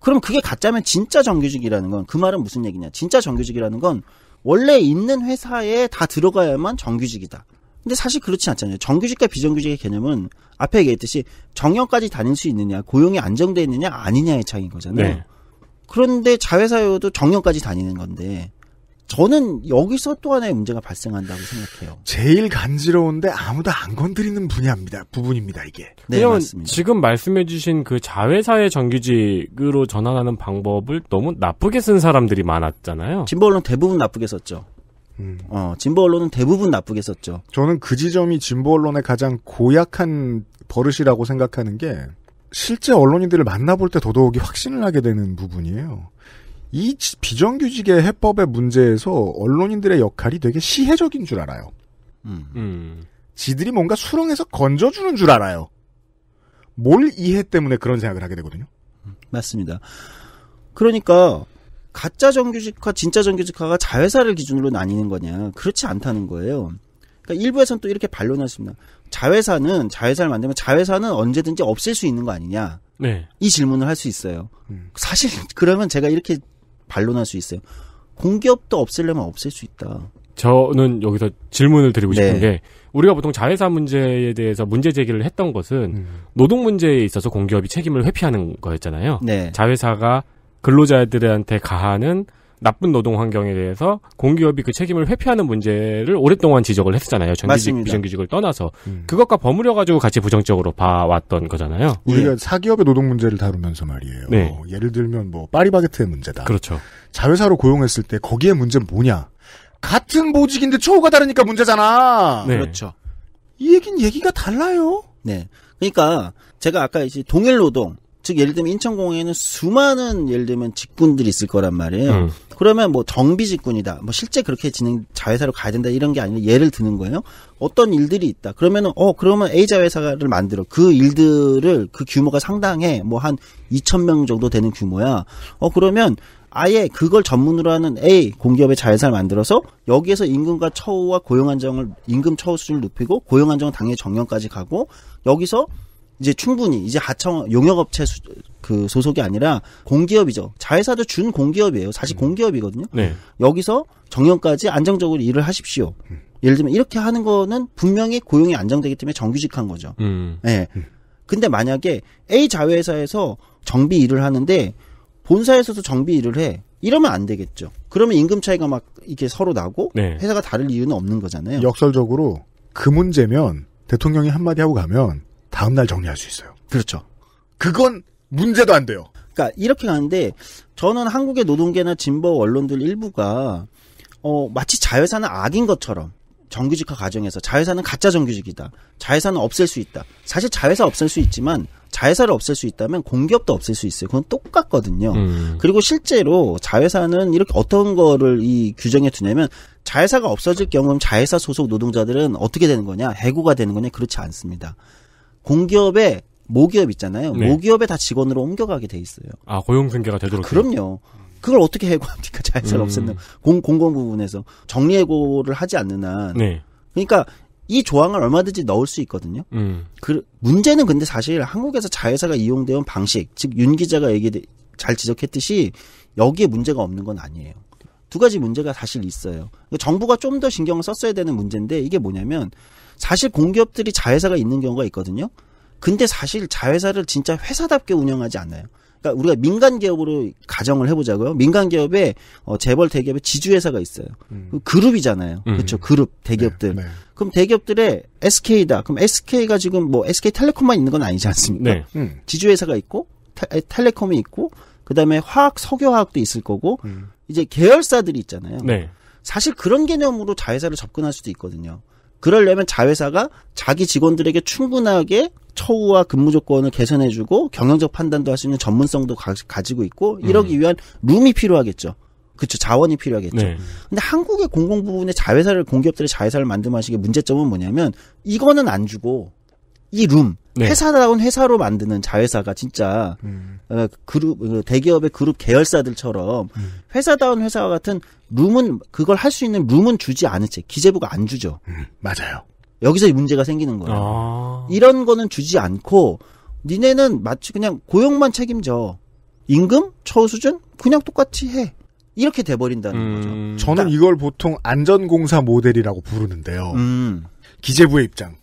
그럼 그게 가짜면 진짜 정규직이라는 건 그 말은 무슨 얘기냐? 진짜 정규직이라는 건 원래 있는 회사에 다 들어가야만 정규직이다. 근데 사실 그렇진 않잖아요. 정규직과 비정규직의 개념은 앞에 얘기했듯이 정년까지 다닐 수 있느냐, 고용이 안정돼 있느냐 아니냐의 차이인 거잖아요. 네. 그런데 자회사여도 정년까지 다니는 건데 저는 여기서 또 하나의 문제가 발생한다고 생각해요. 제일 간지러운데 아무도 안 건드리는 분야입니다. 부분입니다, 이게. 네, 맞습니다. 지금 말씀해주신 그 자회사의 정규직으로 전환하는 방법을 너무 나쁘게 쓴 사람들이 많았잖아요. 진보론 대부분 나쁘게 썼죠. 음. 어, 진보 언론은 대부분 나쁘게 썼죠. 저는 그 지점이 진보 언론의 가장 고약한 버릇이라고 생각하는 게 실제 언론인들을 만나볼 때 더더욱이 확신을 하게 되는 부분이에요. 이 비정규직의 해법의 문제에서 언론인들의 역할이 되게 시혜적인 줄 알아요. 음. 음. 지들이 뭔가 수렁에서 건져주는 줄 알아요. 뭘 이해 때문에 그런 생각을 하게 되거든요. 음, 맞습니다. 그러니까 가짜 정규직화, 진짜 정규직화가 자회사를 기준으로 나뉘는 거냐? 그렇지 않다는 거예요. 그러니까 일부에서는 또 이렇게 반론했습니다. 자회사는 자회사를 만들면 자회사는 언제든지 없앨 수 있는 거 아니냐? 네. 이 질문을 할 수 있어요. 음. 사실 그러면 제가 이렇게 반론할 수 있어요. 공기업도 없앨려면 없앨 수 있다. 저는 여기서 질문을 드리고 싶은 네. 게 우리가 보통 자회사 문제에 대해서 문제 제기를 했던 것은 음. 노동 문제에 있어서 공기업이 책임을 회피하는 거였잖아요. 네. 자회사가 근로자들한테 가하는 나쁜 노동 환경에 대해서 공기업이 그 책임을 회피하는 문제를 오랫동안 지적을 했었잖아요. 정규직 맞습니다. 비정규직을 떠나서 음. 그것과 버무려 가지고 같이 부정적으로 봐왔던 거잖아요. 우리가 네. 사기업의 노동 문제를 다루면서 말이에요. 네. 어, 예를 들면 뭐 파리바게트의 문제다. 그렇죠. 자회사로 고용했을 때 거기에 문제는 뭐냐? 같은 보직인데 처우가 다르니까 문제잖아. 네. 그렇죠. 이얘기는 얘기가 달라요. 네. 그러니까 제가 아까 이제 동일 노동 즉 예를 들면 인천공항에는 수많은 예를 들면 직군들이 있을 거란 말이에요. 음. 그러면 뭐 정비 직군이다. 뭐 실제 그렇게 진행 자회사로 가야 된다 이런 게 아니라 예를 드는 거예요. 어떤 일들이 있다. 그러면은 어 그러면 A 자회사를 만들어 그 일들을 그 규모가 상당해 뭐 한 2천 명 정도 되는 규모야. 어 그러면 아예 그걸 전문으로 하는 A 공기업의 자회사를 만들어서 여기에서 임금과 처우와 고용 안정을 임금 처우 수준을 높이고 고용 안정은 당연히 정년까지 가고 여기서 이제 충분히 이제 하청 용역업체 수, 그 소속이 아니라 공기업이죠. 자회사도 준 공기업이에요. 사실 음. 공기업이거든요. 네. 여기서 정년까지 안정적으로 일을 하십시오. 음. 예를 들면 이렇게 하는 거는 분명히 고용이 안정되기 때문에 정규직한 거죠. 예. 음. 네. 음. 근데 만약에 A 자회사에서 정비 일을 하는데 본사에서도 정비 일을 해. 이러면 안 되겠죠. 그러면 임금 차이가 막 이렇게 서로 나고 네. 회사가 다를 이유는 없는 거잖아요. 역설적으로 그 문제면 대통령이 한마디 하고 가면 다음 날 정리할 수 있어요. 그렇죠. 그건 문제도 안 돼요. 그러니까 이렇게 가는데 저는 한국의 노동계나 진보 언론들 일부가 어 마치 자회사는 악인 것처럼 정규직화 과정에서 자회사는 가짜 정규직이다. 자회사는 없앨 수 있다. 사실 자회사 없앨 수 있지만 자회사를 없앨 수 있다면 공기업도 없앨 수 있어요. 그건 똑같거든요. 음. 그리고 실제로 자회사는 이렇게 어떤 거를 이 규정에 두냐면 자회사가 없어질 경우 자회사 소속 노동자들은 어떻게 되는 거냐? 해고가 되는 거냐? 그렇지 않습니다. 공기업에 모기업 있잖아요. 네. 모기업에 다 직원으로 옮겨가게 돼 있어요. 아 고용생계가 되도록. 아, 그럼요. 그걸 어떻게 해고합니까? 자회사럽 음. 없앴는 공 공공 부분에서 정리해고를 하지 않는 한. 네. 그러니까 이 조항을 얼마든지 넣을 수 있거든요. 음. 그 문제는 근데 사실 한국에서 자회사가 이용되는 방식, 즉 윤 기자가 얘기 잘 지적했듯이 여기에 문제가 없는 건 아니에요. 두 가지 문제가 사실 있어요. 그러니까 정부가 좀 더 신경을 썼어야 되는 문제인데 이게 뭐냐면 사실 공기업들이 자회사가 있는 경우가 있거든요. 근데 사실 자회사를 진짜 회사답게 운영하지 않아요. 그러니까 우리가 민간 기업으로 가정을 해보자고요. 민간 기업에 어, 재벌 대기업에 지주회사가 있어요. 음. 그 그룹이잖아요. 음. 그렇죠. 그룹 네, 대기업들. 네, 네. 그럼 대기업들의 SK다. 그럼 SK가 지금 뭐 SK 텔레콤만 있는 건 아니지 않습니까? 네. 음. 지주회사가 있고 테, 텔레콤이 있고 그다음에 화학 석유화학도 있을 거고 음. 이제 계열사들이 있잖아요. 네. 사실 그런 개념으로 자회사를 접근할 수도 있거든요. 그러려면 자회사가 자기 직원들에게 충분하게 처우와 근무 조건을 개선해주고 경영적 판단도 할 수 있는 전문성도 가, 지고 있고 이러기 음. 위한 룸이 필요하겠죠. 그렇죠. 자원이 필요하겠죠. 네. 근데 한국의 공공 부분에 자회사를 공기업들의 자회사를 만듦하시기 문제점은 뭐냐면 이거는 안 주고 이 룸. 네. 회사다운 회사로 만드는 자회사가 진짜 음. 어, 그룹 어, 대기업의 그룹 계열사들처럼 음. 회사다운 회사와 같은 룸은 그걸 할 수 있는 룸은 주지 않은 채 기재부가 안 주죠. 음, 맞아요. 여기서 문제가 생기는 거예요. 아. 이런 거는 주지 않고 니네는 마치 그냥 고용만 책임져 임금 처우 수준 그냥 똑같이 해. 이렇게 돼버린다는 음. 거죠. 저는 그러니까, 이걸 보통 안전공사 모델이라고 부르는데요. 음. 기재부의 입장.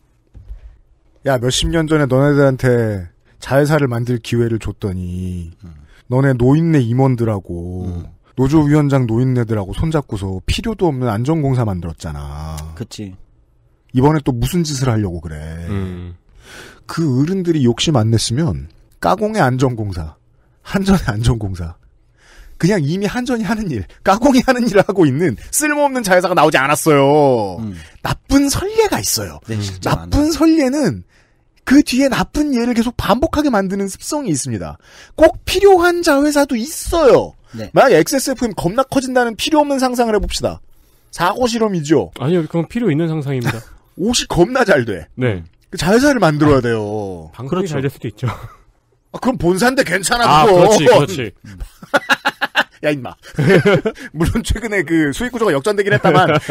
야 몇십 년 전에 너네들한테 자회사를 만들 기회를 줬더니 음. 너네 노인네 임원들하고 음. 노조위원장 노인네들하고 손잡고서 필요도 없는 안전공사 만들었잖아. 그치. 이번에 또 무슨 짓을 하려고 그래. 음. 그 어른들이 욕심 안 냈으면 까공의 안전공사, 한전의 안전공사, 그냥 이미 한전이 하는 일, 까공이 하는 일을 하고 있는 쓸모없는 자회사가 나오지 않았어요. 음. 나쁜 선례가 있어요. 네, 음. 나쁜 선례는 그 뒤에 나쁜 예를 계속 반복하게 만드는 습성이 있습니다. 꼭 필요한 자회사도 있어요. 네. 만약에 XSFM 겁나 커진다는 필요 없는 상상을 해봅시다. 사고 실험이죠. 아니요, 그건 필요 있는 상상입니다. 옷이 겁나 잘 돼. 네. 그 자회사를 만들어야 아, 돼요. 방송 그렇죠. 잘될 수도 있죠. 아, 그럼 본사인데 괜찮아, 아, 그거. 그렇지, 그렇지. 야 임마. 물론 최근에 그 수익 구조가 역전되긴 했다만.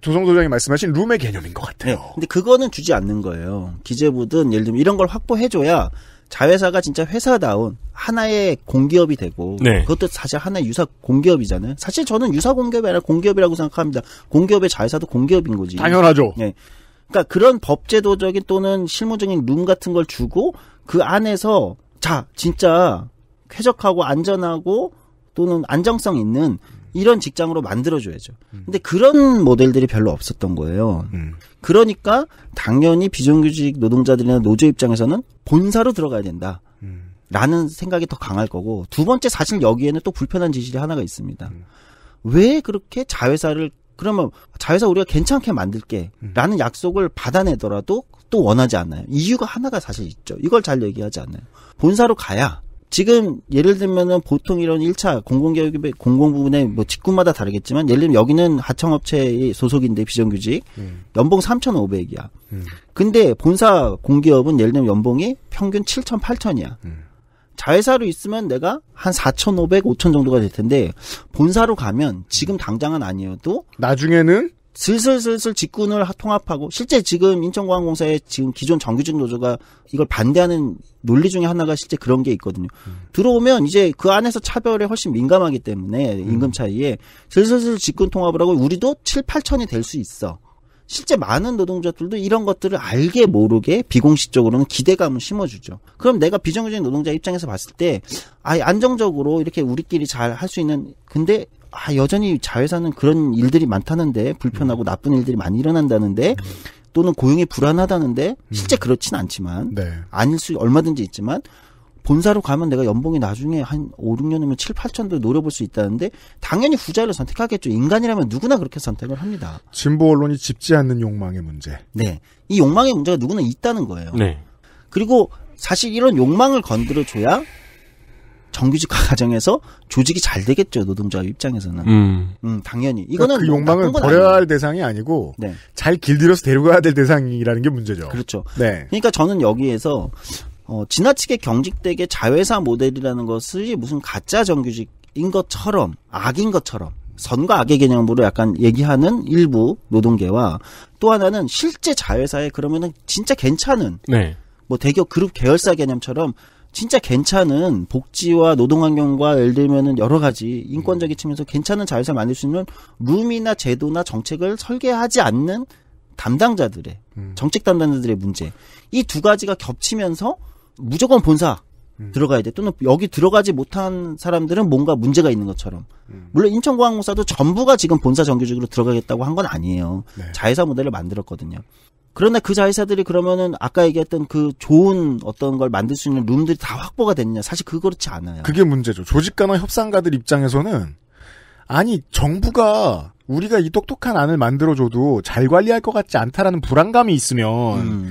조성 소장이 말씀하신 룸의 개념인 것 같아요. 네, 근데 그거는 주지 않는 거예요. 기재부든 예를 들면 이런 걸 확보해줘야 자회사가 진짜 회사다운 하나의 공기업이 되고 네. 그것도 사실 하나의 유사 공기업이잖아요. 사실 저는 유사 공기업이 아니라 공기업이라고 생각합니다. 공기업의 자회사도 공기업인 거지. 당연하죠. 네. 그러니까 그런 법제도적인 또는 실무적인 룸 같은 걸 주고 그 안에서 자, 진짜 쾌적하고 안전하고 또는 안정성 있는 이런 직장으로 만들어줘야죠. 음. 근데 그런 모델들이 별로 없었던 거예요. 음. 그러니까 당연히 비정규직 노동자들이나 노조 입장에서는 본사로 들어가야 된다. 음. 라는 생각이 더 강할 거고 두 번째 사실 여기에는 또 불편한 지식이 하나가 있습니다. 왜 그렇게 자회사를 그러면 자회사 우리가 괜찮게 만들게라는 약속을 받아내더라도 또 원하지 않아요. 이유가 하나가 사실 있죠. 이걸 잘 얘기하지 않아요. 본사로 가야 지금 예를 들면은 보통 이런 1차 공공기업의 공공 부분에 뭐 직군마다 다르겠지만 예를 들면 여기는 하청업체의 소속인데 비정규직 음. 연봉 3,500이야. 음. 근데 본사 공기업은 예를 들면 연봉이 평균 7,000, 8,000이야. 음. 자회사로 있으면 내가 한 4,500, 5,000 정도가 될 텐데 본사로 가면 지금 당장은 아니어도 나중에는 슬슬슬슬 직군을 통합하고 실제 지금 인천공항공사의 지금 기존 정규직 노조가 이걸 반대하는 논리 중에 하나가 실제 그런 게 있거든요. 음. 들어오면 이제 그 안에서 차별에 훨씬 민감하기 때문에 음. 임금 차이에 슬슬슬 직군 통합을 하고 우리도 7, 8천이 될 수 있어. 실제 많은 노동자들도 이런 것들을 알게 모르게 비공식적으로는 기대감을 심어주죠. 그럼 내가 비정규직 노동자 입장에서 봤을 때, 아예 안정적으로 이렇게 우리끼리 잘 할 수 있는, 근데 아, 여전히 자회사는 그런 일들이 많다는데 불편하고 음. 나쁜 일들이 많이 일어난다는데 음. 또는 고용이 불안하다는데 음. 실제 그렇진 않지만 네. 아닐 수 얼마든지 있지만 본사로 가면 내가 연봉이 나중에 한 5, 6년이면 7, 8천도 노려볼 수 있다는데 당연히 후자를 선택하겠죠. 인간이라면 누구나 그렇게 선택을 합니다. 진보 언론이 짚지 않는 욕망의 문제. 네. 이 욕망의 문제가 누구나 있다는 거예요. 네. 그리고 사실 이런 욕망을 건드려줘야 정규직화 과정에서 조직이 잘 되겠죠 노동자 입장에서는. 음, 음 당연히 그러니까 이거는 그 뭐 욕망을 버려야 아니에요. 할 대상이 아니고 네. 잘 길들여서 데려가야 될 대상이라는 게 문제죠. 그렇죠. 네. 그러니까 저는 여기에서 어, 지나치게 경직되게 자회사 모델이라는 것이 무슨 가짜 정규직인 것처럼 악인 것처럼 선과 악의 개념으로 약간 얘기하는 일부 노동계와 또 하나는 실제 자회사에 그러면은 진짜 괜찮은 네. 뭐 대기업 그룹 계열사 개념처럼 진짜 괜찮은 복지와 노동환경과 예를 들면은 여러 가지 인권적인 측면에서 괜찮은 자회사를 만들 수 있는 룸이나 제도나 정책을 설계하지 않는 담당자들의 음. 정책 담당자들의 문제 이 두 가지가 겹치면서 무조건 본사 음. 들어가야 돼 또는 여기 들어가지 못한 사람들은 뭔가 문제가 있는 것처럼 음. 물론 인천공항공사도 전부가 지금 본사 정규직으로 들어가겠다고 한 건 아니에요 네. 자회사 모델을 만들었거든요 그런데 그 자회사들이 그러면은 아까 얘기했던 그 좋은 어떤 걸 만들 수 있는 룸들이 다 확보가 됐냐? 사실 그렇지 않아요. 그게 문제죠. 조직가나 협상가들 입장에서는 아니 정부가 우리가 이 똑똑한 안을 만들어줘도 잘 관리할 것 같지 않다라는 불안감이 있으면 음.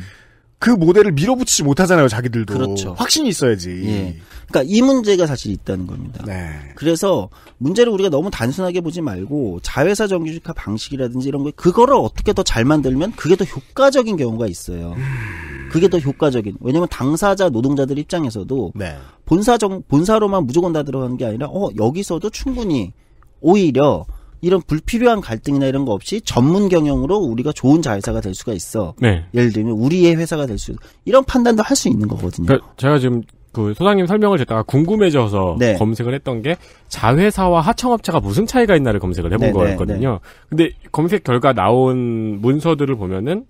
그 모델을 밀어붙이지 못하잖아요. 자기들도 그렇죠. 확신이 있어야지. 예. 그러니까 이 문제가 사실 있다는 겁니다. 네. 그래서 문제를 우리가 너무 단순하게 보지 말고 자회사 정규직화 방식이라든지 이런 거 그거를 어떻게 더 잘 만들면 그게 더 효과적인 경우가 있어요. 그게 더 효과적인. 왜냐면 당사자 노동자들 입장에서도 네. 본사 정 본사로만 무조건 다 들어가는 게 아니라 어 여기서도 충분히 오히려 이런 불필요한 갈등이나 이런 거 없이 전문 경영으로 우리가 좋은 자회사가 될 수가 있어. 네. 예를 들면 우리의 회사가 될 수. 이런 판단도 할 수 있는 거거든요. 그러니까 제가 지금 그 소장님 설명을 듣다가 궁금해져서 네. 검색을 했던 게 자회사와 하청업체가 무슨 차이가 있나를 검색을 해본 네, 네, 거였거든요. 네, 근데 검색 결과 나온 문서들을 보면은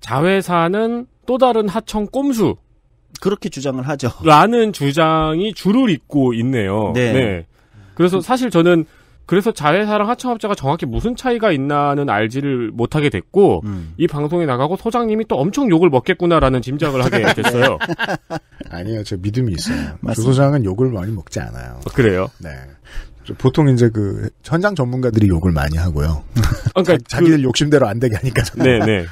자회사는 또 다른 하청 꼼수 그렇게 주장을 하죠. 라는 주장이 줄을 잇고 있네요. 네. 네. 그래서 사실 저는 그래서 자회사랑 하청업자가 정확히 무슨 차이가 있나는 알지를 못하게 됐고 음. 이 방송에 나가고 소장님이 또 엄청 욕을 먹겠구나라는 짐작을 하게 네. 됐어요. 아니요, 저 믿음이 있어요. 조 소장은 욕을 많이 먹지 않아요. 아, 그래요? 네. 보통 이제 그 현장 전문가들이 욕을 많이 하고요. 아, 그러니까 자, 기들 그 욕심대로 안 되게 하니까. 네네. 네.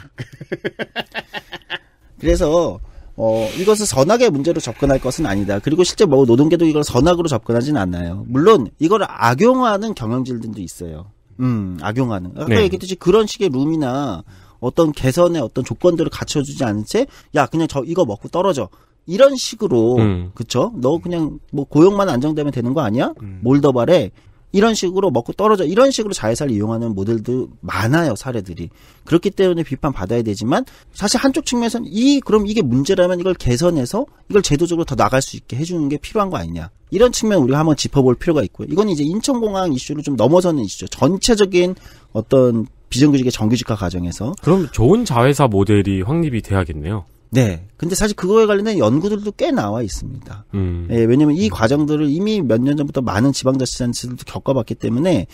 그래서 어, 이것을 선악의 문제로 접근할 것은 아니다. 그리고 실제 뭐 노동계도 이걸 선악으로 접근하진 않아요. 물론 이걸 악용하는 경영진들도 있어요. 음, 악용하는. 아까 네. 얘기했듯이 그런 식의 룸이나 어떤 개선의 어떤 조건들을 갖춰주지 않은 채, 야, 그냥 저 이거 먹고 떨어져. 이런 식으로, 음. 그쵸? 너 그냥 뭐 고용만 안정되면 되는 거 아니야? 음. 몰더바래 이런 식으로 먹고 떨어져 이런 식으로 자회사를 이용하는 모델도 많아요 사례들이 그렇기 때문에 비판 받아야 되지만 사실 한쪽 측면에서는 이 그럼 이게 문제라면 이걸 개선해서 이걸 제도적으로 더 나갈 수 있게 해주는 게 필요한 거 아니냐 이런 측면 우리가 한번 짚어볼 필요가 있고요 이건 이제 인천공항 이슈로 좀 넘어서는 이슈죠 전체적인 어떤 비정규직의 정규직화 과정에서 그럼 좋은 자회사 모델이 확립이 돼야겠네요. 네. 근데 사실 그거에 관련된 연구들도 꽤 나와 있습니다. 음. 예, 왜냐면 이 과정들을 이미 몇 년 전부터 많은 지방자치단체들도 겪어봤기 때문에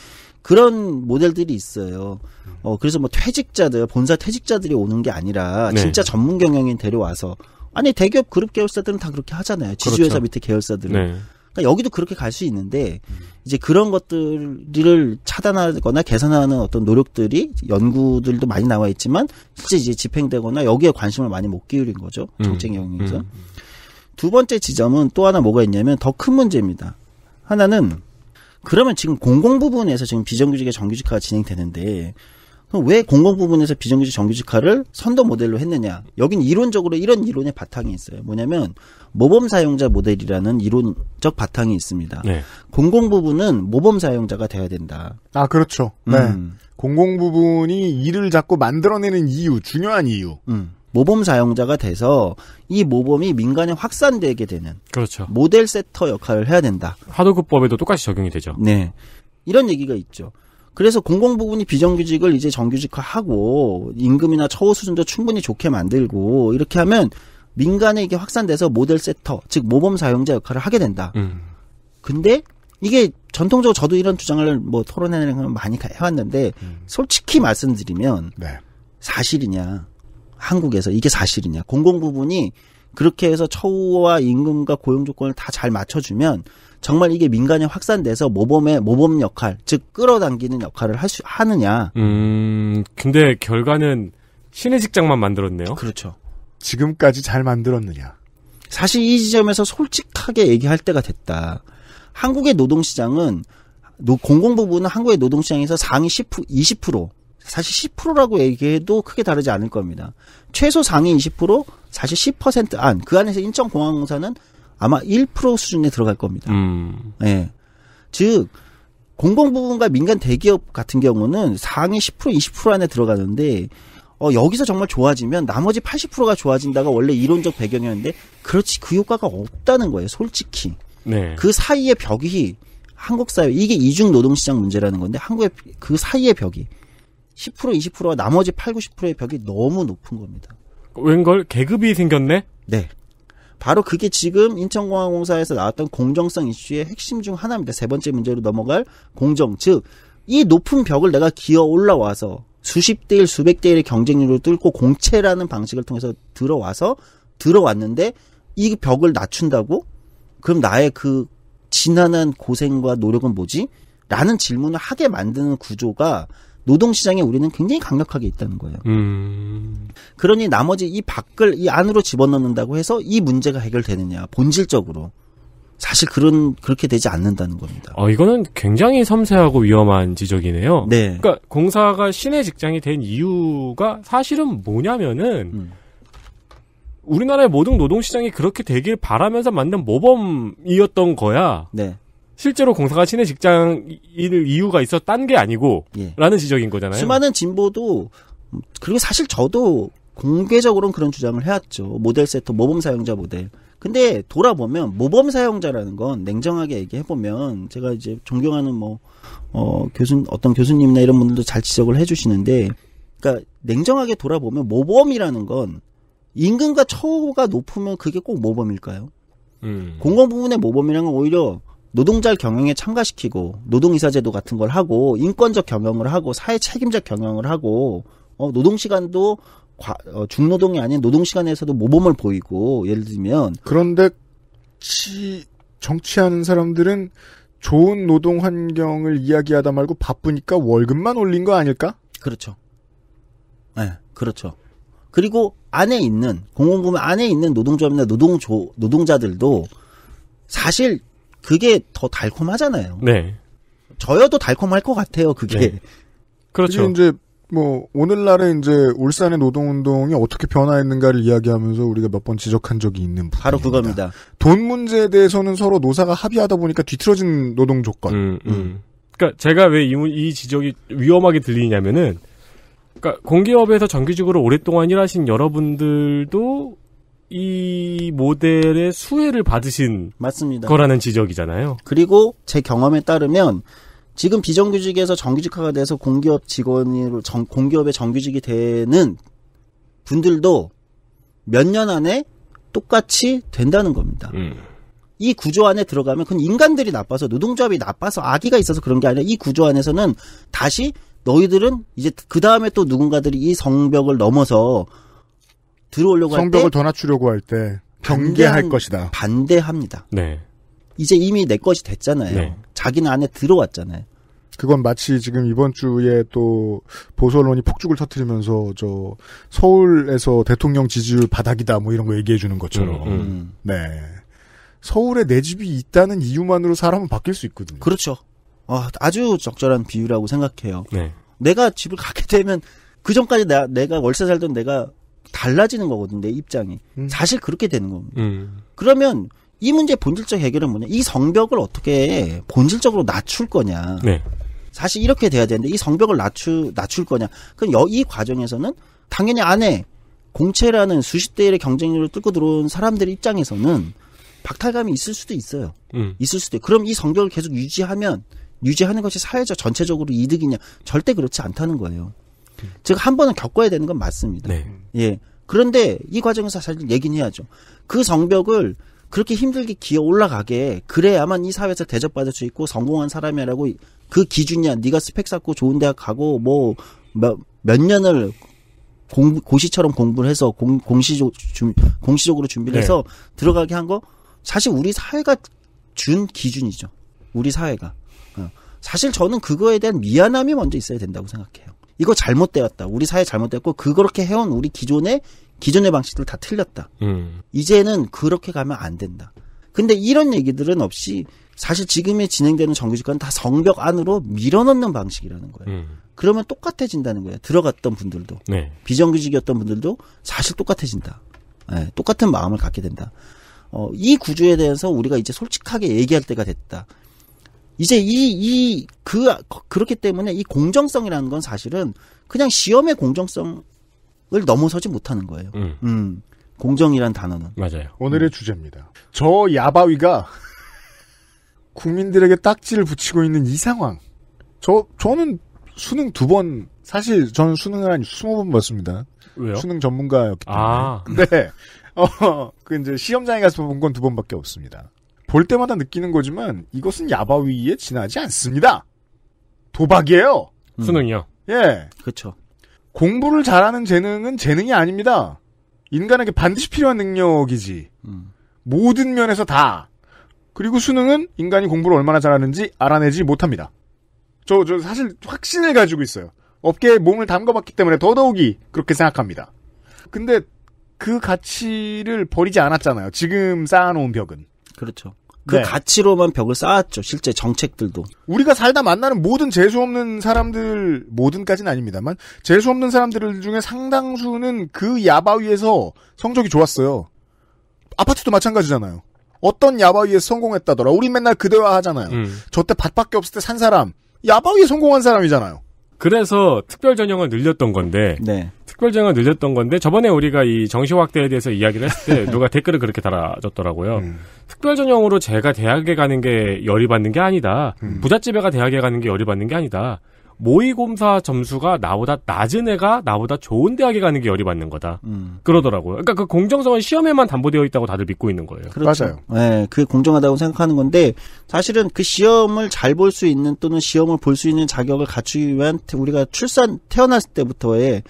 그런 모델들이 있어요. 어, 그래서 뭐 퇴직자들, 본사 퇴직자들이 오는 게 아니라 네. 진짜 네. 전문 경영인 데려와서 아니 대기업 그룹 계열사들은 다 그렇게 하잖아요. 지주회사 그렇죠. 밑에 계열사들은. 네. 그러니까 여기도 그렇게 갈 수 있는데 음. 이제 그런 것들을 차단하거나 개선하는 어떤 노력들이 연구들도 많이 나와 있지만 실제 이제 집행되거나 여기에 관심을 많이 못 기울인 거죠 음. 정책 영역에서 음. 음. 두 번째 지점은 또 하나 뭐가 있냐면 더 큰 문제입니다. 하나는 그러면 지금 공공 부분에서 지금 비정규직의 정규직화가 진행되는데 왜 공공 부분에서 비정규직 정규직화를 선도 모델로 했느냐? 여긴 이론적으로 이런 이론의 바탕이 있어요. 뭐냐면 모범 사용자 모델이라는 이론적 바탕이 있습니다. 네. 공공 부분은 모범 사용자가 돼야 된다. 아 그렇죠. 네. 음. 공공 부분이 일을 자꾸 만들어내는 이유, 중요한 이유. 음. 모범 사용자가 돼서 이 모범이 민간에 확산되게 되는 그렇죠. 모델 세터 역할을 해야 된다. 하도급법에도 똑같이 적용이 되죠. 네. 이런 얘기가 있죠. 그래서 공공 부분이 비정규직을 이제 정규직화하고 임금이나 처우 수준도 충분히 좋게 만들고 이렇게 하면 민간에 이게 확산돼서 모델 세터 즉 모범 사용자 역할을 하게 된다. 음. 근데 이게 전통적으로 저도 이런 주장을 뭐 토론회는 많이 해왔는데 음. 솔직히 말씀드리면 네. 사실이냐 한국에서 이게 사실이냐 공공 부분이 그렇게 해서 처우와 임금과 고용 조건을 다 잘 맞춰주면 정말 이게 민간에 확산돼서 모범의 모범 역할, 즉 끌어당기는 역할을 할 수, 하느냐. 음, 근데 결과는 신의 직장만 만들었네요. 그렇죠. 지금까지 잘 만들었느냐. 사실 이 지점에서 솔직하게 얘기할 때가 됐다. 한국의 노동시장은 공공 부분은 한국의 노동시장에서 상위 10% 20% 사실 10%라고 얘기해도 크게 다르지 않을 겁니다. 최소 상위 20% 사실 10% 안, 그 안에서 인천공항공사는 아마 1% 수준에 들어갈 겁니다. 음. 예. 즉, 공공부문과 민간 대기업 같은 경우는 상위 10% 20% 안에 들어가는데, 어, 여기서 정말 좋아지면 나머지 80%가 좋아진다가 원래 이론적 배경이었는데, 그렇지, 그 효과가 없다는 거예요, 솔직히. 네. 그 사이의 벽이 한국 사회, 이게 이중 노동시장 문제라는 건데, 한국의 그 사이의 벽이 10% 20%와 나머지 8, 90%의 벽이 너무 높은 겁니다. 웬걸 계급이 생겼네? 네. 바로 그게 지금 인천공항공사에서 나왔던 공정성 이슈의 핵심 중 하나입니다. 세 번째 문제로 넘어갈 공정. 즉, 이 높은 벽을 내가 기어 올라와서 수십 대 일, 수백 대 일의 경쟁률을 뚫고 공채라는 방식을 통해서 들어와서 들어왔는데 이 벽을 낮춘다고? 그럼 나의 그 지난한 고생과 노력은 뭐지? 라는 질문을 하게 만드는 구조가 노동 시장에 우리는 굉장히 강력하게 있다는 거예요. 음. 그러니 나머지 이 밖을 이 안으로 집어넣는다고 해서 이 문제가 해결되느냐 본질적으로 사실 그런 그렇게 되지 않는다는 겁니다. 어 이거는 굉장히 섬세하고 위험한 지적이네요. 네. 그러니까 공사가 시내 직장이 된 이유가 사실은 뭐냐면은 음. 우리나라의 모든 노동 시장이 그렇게 되길 바라면서 만든 모범이었던 거야. 네. 실제로 공사가 친해 직장일 이유가 있었던 게 아니고 예. 라는 지적인 거잖아요. 수많은 진보도 그리고 사실 저도 공개적으로는 그런 주장을 해왔죠. 모델 세터 모범 사용자 모델. 근데 돌아보면 모범 사용자라는 건 냉정하게 얘기해 보면 제가 이제 존경하는 뭐 어 교수 어떤 교수님이나 이런 분들도 잘 지적을 해주시는데, 그러니까 냉정하게 돌아보면 모범이라는 건 임금과 처우가 높으면 그게 꼭 모범일까요? 음. 공공 부문의 모범이라는 건 오히려 노동자를 경영에 참가시키고 노동이사제도 같은 걸 하고 인권적 경영을 하고 사회 책임적 경영을 하고 어, 노동시간도 과, 어, 중노동이 아닌 노동시간에서도 모범을 보이고 예를 들면 그런데 치, 정치하는 사람들은 좋은 노동 환경을 이야기하다 말고 바쁘니까 월급만 올린 거 아닐까? 그렇죠. 네, 그렇죠. 그리고 안에 있는 공공부문 안에 있는 노동조합이나 노동조 노동자들도 사실 그게 더 달콤하잖아요. 네. 저여도 달콤할 것 같아요. 그게. 네. 그렇죠. 이제 뭐 오늘날의 이제 울산의 노동운동이 어떻게 변화했는가를 이야기하면서 우리가 몇 번 지적한 적이 있는 부분 바로 그겁니다. 돈 문제에 대해서는 서로 노사가 합의하다 보니까 뒤틀어진 노동 조건. 음, 음. 음. 그러니까 제가 왜 이 지적이 위험하게 들리냐면은 그러니까 공기업에서 정규직으로 오랫동안 일하신 여러분들도 이 모델의 수혜를 받으신 맞습니다. 거라는 지적이잖아요. 그리고 제 경험에 따르면 지금 비정규직에서 정규직화가 돼서 공기업 직원으로 정, 공기업의 정규직이 되는 분들도 몇 년 안에 똑같이 된다는 겁니다. 음. 이 구조 안에 들어가면 그건 인간들이 나빠서 노동조합이 나빠서 아기가 있어서 그런 게 아니라 이 구조 안에서는 다시 너희들은 이제 그 다음에 또 누군가들이 이 성벽을 넘어서 들어오려고 성벽을 더 낮추려고 할 때 경계할 것이다. 반대합니다. 네. 이제 이미 내 것이 됐잖아요. 네. 자기는 안에 들어왔잖아요. 그건 마치 지금 이번 주에 또 보수 언론이 폭죽을 터트리면서 저 서울에서 대통령 지지율 바닥이다 뭐 이런 거 얘기해 주는 것처럼. 음, 음, 음. 네. 서울에 내 집이 있다는 이유만으로 사람은 바뀔 수 있거든요. 그렇죠. 아, 아주 적절한 비유라고 생각해요. 네. 내가 집을 갖게 되면 그 전까지 내가 월세 살던 내가 달라지는 거거든 요내 입장이 음. 사실 그렇게 되는 겁니다. 음. 그러면 이 문제 본질적 해결은 뭐냐? 이 성벽을 어떻게 본질적으로 낮출 거냐? 네. 사실 이렇게 돼야 되는데 이 성벽을 낮추 낮출 거냐? 그럼 여, 이 과정에서는 당연히 안에 공채라는 수십 대의 경쟁률을 뚫고 들어온 사람들의 입장에서는 박탈감이 있을 수도 있어요. 음. 있을 수도. 그럼 이 성벽을 계속 유지하면 유지하는 것이 사회적 전체적으로 이득이냐? 절대 그렇지 않다는 거예요. 즉한 번은 겪어야 되는 건 맞습니다. 네. 예. 그런데 이 과정에서 사실 얘기는 해야죠. 그 성벽을 그렇게 힘들게 기어 올라가게 그래야만 이 사회에서 대접받을 수 있고 성공한 사람이라고 그 기준이야. 네가 스펙 쌓고 좋은 대학 가고 뭐 몇몇 년을 공, 고시처럼 공부를 해서 공, 공시적, 주, 공시적으로 준비를 해서 네. 들어가게 한 거 사실 우리 사회가 준 기준이죠. 우리 사회가. 어. 사실 저는 그거에 대한 미안함이 먼저 있어야 된다고 생각해요. 이거 잘못되었다. 우리 사회 잘못됐고 그렇게 해온 우리 기존의 기존의 방식들 다 틀렸다. 음. 이제는 그렇게 가면 안 된다. 근데 이런 얘기들은 없이 사실 지금의 진행되는 정규직과는 다 성벽 안으로 밀어넣는 방식이라는 거예요. 음. 그러면 똑같아진다는 거예요. 들어갔던 분들도 네. 비정규직이었던 분들도 사실 똑같아진다. 네, 똑같은 마음을 갖게 된다. 어, 이 구조에 대해서 우리가 이제 솔직하게 얘기할 때가 됐다. 이제 이, 이, 그, 그렇기 때문에 이 공정성이라는 건 사실은 그냥 시험의 공정성을 넘어서지 못하는 거예요. 음. 음 공정이란 단어는. 맞아요. 오늘의 음. 주제입니다. 저 야바위가 국민들에게 딱지를 붙이고 있는 이 상황. 저, 저는 수능 두 번, 사실 저는 수능을 한 스무 번 봤습니다. 왜요? 수능 전문가였기 때문에. 아. 근데, 네. 어, 그 이제 시험장에 가서 본 건 두 번밖에 없습니다. 볼 때마다 느끼는 거지만 이것은 야바위에 지나지 않습니다. 도박이에요. 음. 수능이요. 예. 그렇죠. 공부를 잘하는 재능은 재능이 아닙니다. 인간에게 반드시 필요한 능력이지. 음. 모든 면에서 다. 그리고 수능은 인간이 공부를 얼마나 잘하는지 알아내지 못합니다. 저, 저 사실 확신을 가지고 있어요. 업계에 몸을 담가봤기 때문에 더더욱이 그렇게 생각합니다. 근데 그 가치를 버리지 않았잖아요. 지금 쌓아놓은 벽은. 그렇죠. 그 네. 가치로만 벽을 쌓았죠. 실제 정책들도. 우리가 살다 만나는 모든 재수 없는 사람들 모든까지는 아닙니다만 재수 없는 사람들 중에 상당수는 그 야바위에서 성적이 좋았어요. 아파트도 마찬가지잖아요. 어떤 야바위에 서 성공했다더라. 우리 맨날 그대화 하잖아요. 음. 저때 밭밖에 없을 때 산 사람 야바위에 성공한 사람이잖아요. 그래서 특별 전형을 늘렸던 건데 네. 특별장을 늦었던 건데 저번에 우리가 이 정시 확대에 대해서 이야기를 했을 때 누가 댓글을 그렇게 달아줬더라고요. 음. 특별 전형으로 제가 대학에 가는 게 열이 받는 게 아니다. 음. 부잣집에가 대학에 가는 게 열이 받는 게 아니다. 모의검사 점수가 나보다 낮은 애가 나보다 좋은 대학에 가는 게 열이 받는 거다. 음. 그러더라고요. 그러니까 그 공정성은 시험에만 담보되어 있다고 다들 믿고 있는 거예요. 그렇죠. 맞아요. 네, 그게 공정하다고 생각하는 건데 사실은 그 시험을 잘 볼 수 있는 또는 시험을 볼 수 있는 자격을 갖추기 위한 우리가 출산 태어났을 때부터의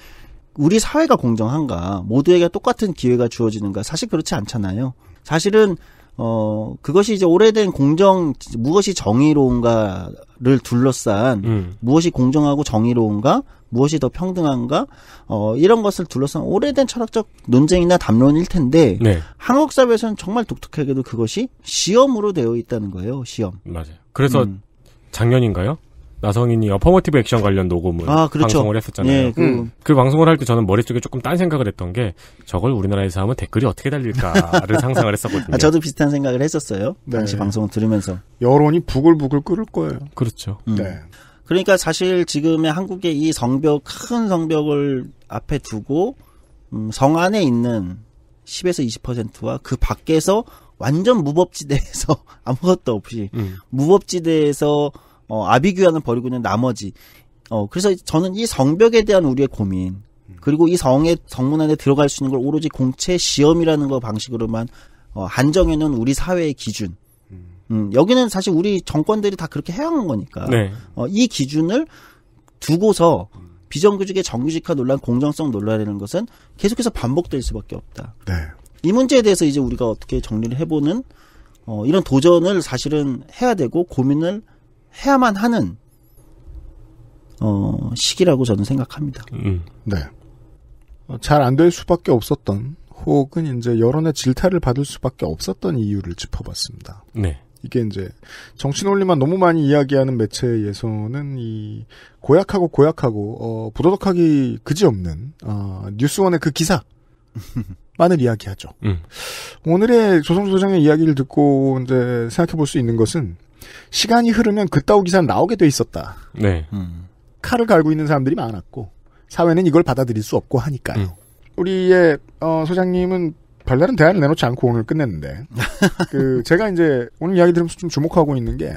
우리 사회가 공정한가, 모두에게 똑같은 기회가 주어지는가, 사실 그렇지 않잖아요. 사실은, 어, 그것이 이제 오래된 공정, 무엇이 정의로운가를 둘러싼, 음. 무엇이 공정하고 정의로운가, 무엇이 더 평등한가, 어, 이런 것을 둘러싼 오래된 철학적 논쟁이나 담론일 텐데, 네. 한국 사회에서는 정말 독특하게도 그것이 시험으로 되어 있다는 거예요, 시험. 맞아요. 그래서 음. 작년인가요? 나성인이 어퍼머티브 액션 관련 녹음을 아, 그렇죠. 방송을 했었잖아요. 예, 그... 음. 그... 방송을 할 때 저는 머릿속에 조금 딴 생각을 했던 게 저걸 우리나라에서 하면 댓글이 어떻게 달릴까를 상상을 했었거든요. 아, 저도 비슷한 생각을 했었어요. 당시 네. 방송을 들으면서. 여론이 부글부글 끓을 거예요. 그렇죠. 음. 네. 그러니까 사실 지금의 한국의 이 성벽 큰 성벽을 앞에 두고 음, 성 안에 있는 10에서 20%와 그 밖에서 완전 무법지대에서 아무것도 없이 음. 무법지대에서 어, 아비규환을 버리고 있는 나머지 어, 그래서 저는 이 성벽에 대한 우리의 고민 그리고 이 성의 성문 안에 들어갈 수 있는 걸 오로지 공채 시험이라는 거 방식으로만 어, 한정해놓은 우리 사회의 기준 음, 여기는 사실 우리 정권들이 다 그렇게 해온 거니까 네. 어, 이 기준을 두고서 비정규직의 정규직화 논란, 공정성 논란이라는 것은 계속해서 반복될 수밖에 없다. 네. 이 문제에 대해서 이제 우리가 어떻게 정리를 해보는 어, 이런 도전을 사실은 해야 되고 고민을 해야만 하는 어, 시기라고 저는 생각합니다. 음. 네. 어, 잘안 될 수밖에 없었던 혹은 이제 여론의 질타를 받을 수밖에 없었던 이유를 짚어봤습니다. 네. 이게 이제 정치 논리만 너무 많이 이야기하는 매체에서는 이 고약하고 고약하고 어, 부도덕하기 그지없는 어, 뉴스원의 그 기사 만을 이야기하죠. 음. 오늘의 조성소 장의 이야기를 듣고 이제 생각해 볼 수 있는 것은 시간이 흐르면 그따오 기사는 나오게 돼 있었다. 네. 음. 칼을 갈고 있는 사람들이 많았고 사회는 이걸 받아들일 수 없고 하니까요. 음. 우리의 어, 소장님은 별다른 대안을 내놓지 않고 오늘 끝냈는데 그 제가 이제 오늘 이야기 들으면서 좀 주목하고 있는 게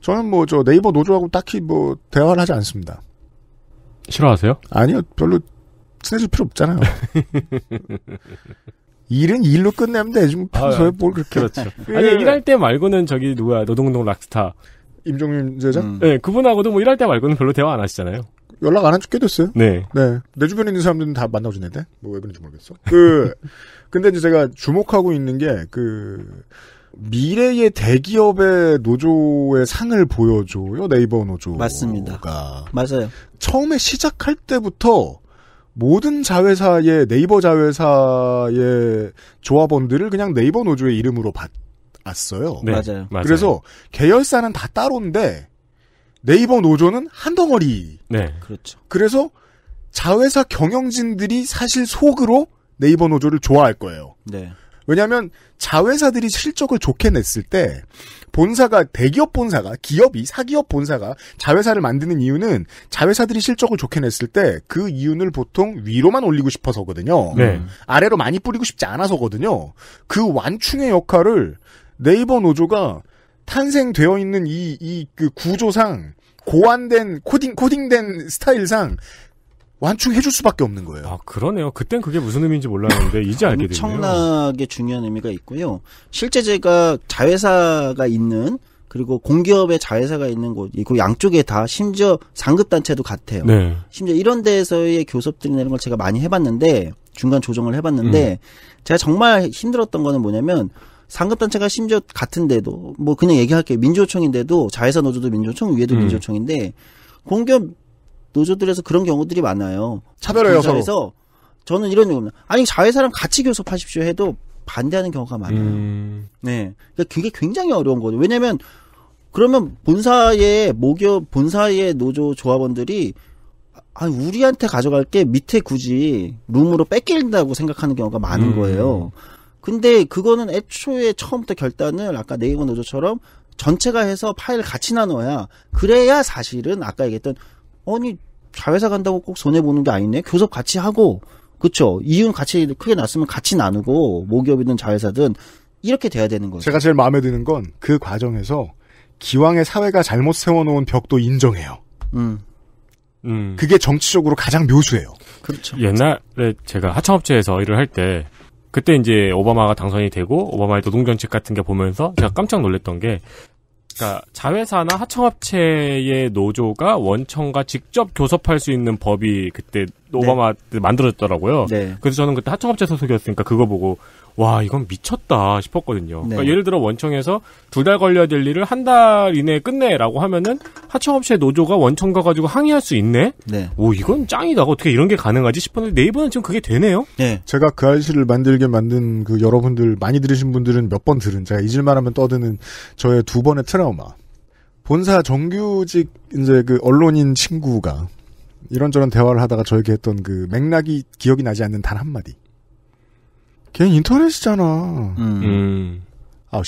저는 뭐 저 네이버 노조하고 딱히 뭐 대화를 하지 않습니다. 싫어하세요? 아니요, 별로 친해질 필요 없잖아요. 일은 일로 끝내면 돼. 지 뭐. 평소에 아, 뭘 그렇게. 그렇죠. 예. 아니, 일할 때 말고는 저기 누구야, 노동동 락스타. 임종윤 제자? 음. 네, 그분하고도 뭐 일할 때 말고는 별로 대화 안 하시잖아요. 연락 안한지꽤 됐어요. 네. 네. 내 주변에 있는 사람들은 다 만나고 지냈데뭐왜 그런지 모르겠어. 그, 근데 이제 제가 주목하고 있는 게, 그, 미래의 대기업의 노조의 상을 보여줘요, 네이버 노조. 맞습니다. 맞아요. 처음에 시작할 때부터 모든 자회사의 네이버 자회사의 조합원들을 그냥 네이버 노조의 이름으로 받았어요. 네, 맞아요. 그래서 계열사는 다 따로인데 네이버 노조는 한 덩어리. 네. 그렇죠. 그래서 자회사 경영진들이 사실 속으로 네이버 노조를 좋아할 거예요. 네. 왜냐하면 자회사들이 실적을 좋게 냈을 때 본사가 대기업 본사가 기업이 사기업 본사가 자회사를 만드는 이유는 자회사들이 실적을 좋게 냈을 때 그 이윤을 보통 위로만 올리고 싶어서거든요. 네. 아래로 많이 뿌리고 싶지 않아서거든요. 그 완충의 역할을 네이버 노조가 탄생되어 있는 이 이 그 구조상 고안된 코딩 코딩된 스타일상 완충해 줄 수밖에 없는 거예요. 아, 그러네요. 그땐 그게 무슨 의미인지 몰랐는데 이제 알게 되네요. 엄청나게 중요한 의미가 있고요. 실제 제가 자회사가 있는 그리고 공기업의 자회사가 있는 곳, 이거 그 양쪽에 다 심지어 상급 단체도 같아요. 네. 심지어 이런 데에서의 교섭들이나 이걸 제가 많이 해봤는데 중간 조정을 해봤는데 음. 제가 정말 힘들었던 거는 뭐냐면 상급 단체가 심지어 같은데도 뭐 그냥 얘기할게요 민주호총인데도 자회사 노조도 민주호총 위에도 음. 민주호총인데 공기업 노조들에서 그런 경우들이 많아요. 차별해요 서로. 저는 이런 경우입니다. 아니 자회사랑 같이 교섭하십시오 해도 반대하는 경우가 많아요. 음... 네, 그러니까 그게 굉장히 어려운 거죠. 왜냐하면 그러면 본사의 모기 본사의 노조 조합원들이 아 우리한테 가져갈 게 밑에 굳이 룸으로 뺏긴다고 생각하는 경우가 많은 음. 거예요. 음... 근데 그거는 애초에 처음부터 결단을 아까 네이버 노조처럼 전체가 해서 파일 을 같이 나눠야 그래야 사실은 아까 얘기했던 아니 자회사 간다고 꼭 손해 보는 게 아니네. 교섭 같이 하고 그쵸. 이윤 같이 크게 났으면 같이 나누고 모기업이든 자회사든 이렇게 돼야 되는 거죠. 제가 제일 마음에 드는 건 그 과정에서 기왕의 사회가 잘못 세워놓은 벽도 인정해요. 음. 음. 그게 정치적으로 가장 묘수예요. 그렇죠. 옛날에 제가 하청업체에서 일을 할 때 그때 이제 오바마가 당선이 되고 오바마의 노동정책 같은 게 보면서 제가 깜짝 놀랐던 게 그러니까 자회사나 하청업체의 노조가 원청과 직접 교섭할 수 있는 법이 그때 네. 오바마 네. 만들어졌더라고요. 네. 그래서 저는 그때 하청업체 소속이었으니까 그거 보고 와 이건 미쳤다 싶었거든요. 그러니까 네. 예를 들어 원청에서 두 달 걸려야 될 일을 한 달 이내에 끝내라고 하면은 하청업체 노조가 원청 가가지고 항의할 수 있네. 네. 오 이건 짱이다. 어떻게 이런 게 가능하지 싶었는데 네이버는 지금 그게 되네요. 네. 제가 그아저씨를 만들게 만든 그 여러분들 많이 들으신 분들은 몇 번 들은 제가 잊을만하면 떠드는 저의 두 번의 트라우마. 본사 정규직 이제 그 언론인 친구가 이런저런 대화를 하다가 저에게 했던 그 맥락이 기억이 나지 않는 단 한마디. 걔는 인터넷이잖아. 음. 음. 아,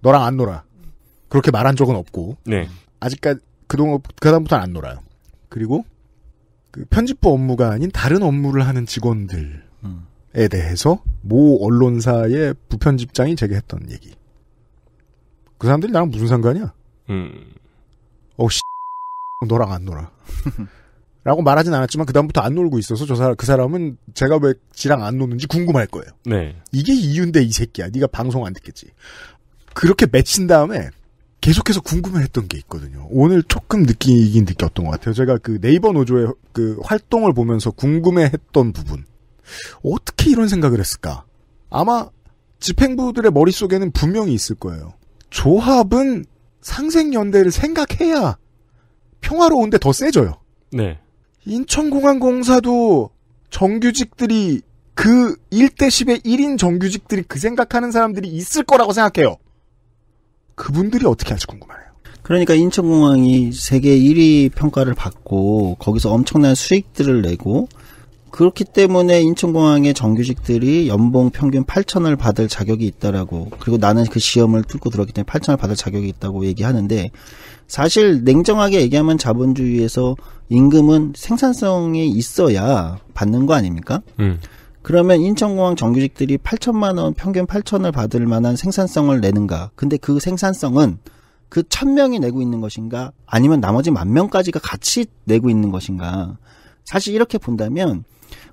너랑 안 놀아. 그렇게 말한 적은 없고. 네. 아직까지, 그동안, 그다음부터는 안 놀아요. 그리고, 그 편집부 업무가 아닌 다른 업무를 하는 직원들에 음. 대해서 모 언론사의 부편집장이 제기했던 얘기. 그 사람들이 나랑 무슨 상관이야? 음. 어, 씨. 너랑 안 놀아. 라고 말하진 않았지만 그다음부터 안 놀고 있어서 저 사람, 그 사람은 제가 왜 지랑 안 노는지 궁금할 거예요. 네. 이게 이유인데 이 새끼야. 네가 방송 안 듣겠지. 그렇게 맺힌 다음에 계속해서 궁금해했던 게 있거든요. 오늘 조금 느끼긴 느꼈던 것 같아요. 제가 그 네이버 노조의 그 활동을 보면서 궁금해했던 부분. 어떻게 이런 생각을 했을까? 아마 집행부들의 머릿속에는 분명히 있을 거예요. 조합은 상생연대를 생각해야 평화로운데 더 세져요. 네. 인천공항공사도 정규직들이 그 1대10의 1인 정규직들이 그 생각하는 사람들이 있을 거라고 생각해요. 그분들이 어떻게 할지 궁금하네요. 그러니까 인천공항이 세계 1위 평가를 받고 거기서 엄청난 수익들을 내고 그렇기 때문에 인천공항의 정규직들이 연봉 평균 8천을 받을 자격이 있다라고 그리고 나는 그 시험을 뚫고 들었기 때문에 8천을 받을 자격이 있다고 얘기하는데 사실 냉정하게 얘기하면 자본주의에서 임금은 생산성이 있어야 받는 거 아닙니까? 음. 그러면 인천공항 정규직들이 8천만 원 평균 8천을 받을 만한 생산성을 내는가? 근데 그 생산성은 그 1000명이 내고 있는 것인가? 아니면 나머지 만 명까지가 같이 내고 있는 것인가? 사실 이렇게 본다면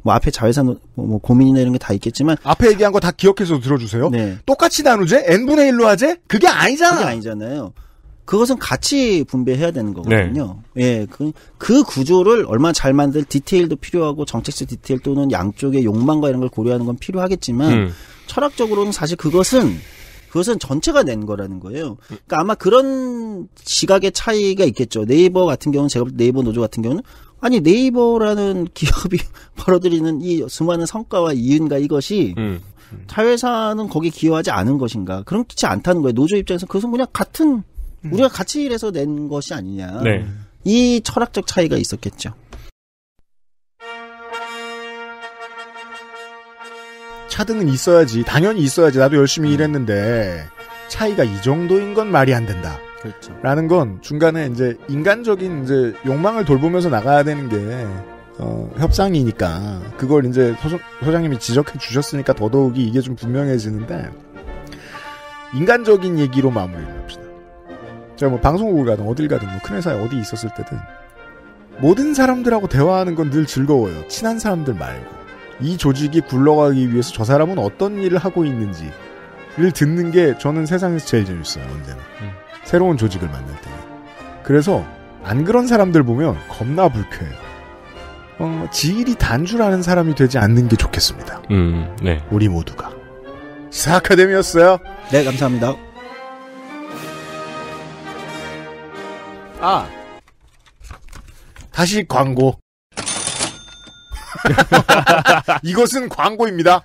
뭐 앞에 자회산 뭐, 뭐, 고민이나 이런 게 다 있겠지만 앞에 얘기한 거 다 기억해서 들어주세요. 네. 똑같이 나누제? n분의 1로 하제? 그게 아니잖아. 그게 아니잖아요. 그것은 같이 분배해야 되는 거거든요. 네. 예, 그, 그 구조를 얼마나 잘 만들 디테일도 필요하고 정책적 디테일 또는 양쪽의 욕망과 이런 걸 고려하는 건 필요하겠지만 음. 철학적으로는 사실 그것은 그것은 전체가 낸 거라는 거예요. 그러니까 아마 그런 지각의 차이가 있겠죠. 네이버 같은 경우는 제가 네이버 노조 같은 경우는 아니 네이버라는 기업이 벌어들이는 이 수많은 성과와 이윤과 이것이 음. 음. 사회사는 거기 에 기여하지 않은 것인가 그렇지 않다는 거예요. 노조 입장에서 그것은 그냥 같은 음. 우리가 같이 일해서 낸 것이 아니냐. 네. 이 철학적 차이가 있었겠죠. 차등은 있어야지. 당연히 있어야지. 나도 열심히 음. 일했는데 차이가 이 정도인 건 말이 안 된다. 그렇죠. 라는 건 중간에 이제 인간적인 이제 욕망을 돌보면서 나가야 되는 게 어, 협상이니까 그걸 이제 소, 장님이 지적해 주셨으니까 더더욱이 이게 좀 분명해지는데 인간적인 얘기로 마무리를 합시다. 제뭐 방송국을 가든 어딜 가든 뭐 큰 회사에 어디 있었을 때든 모든 사람들하고 대화하는 건 늘 즐거워요. 친한 사람들 말고 이 조직이 굴러가기 위해서 저 사람은 어떤 일을 하고 있는지를 듣는 게 저는 세상에서 제일 재밌어요. 언제나 음. 새로운 조직을 만날 때. 그래서 안 그런 사람들 보면 겁나 불쾌해요. 어, 지일이 단주라는 사람이 되지 않는 게 좋겠습니다. 음, 네. 우리 모두가. 시사카데미였어요. 아 네, 감사합니다. 아. 다시 광고. 이것은 광고입니다.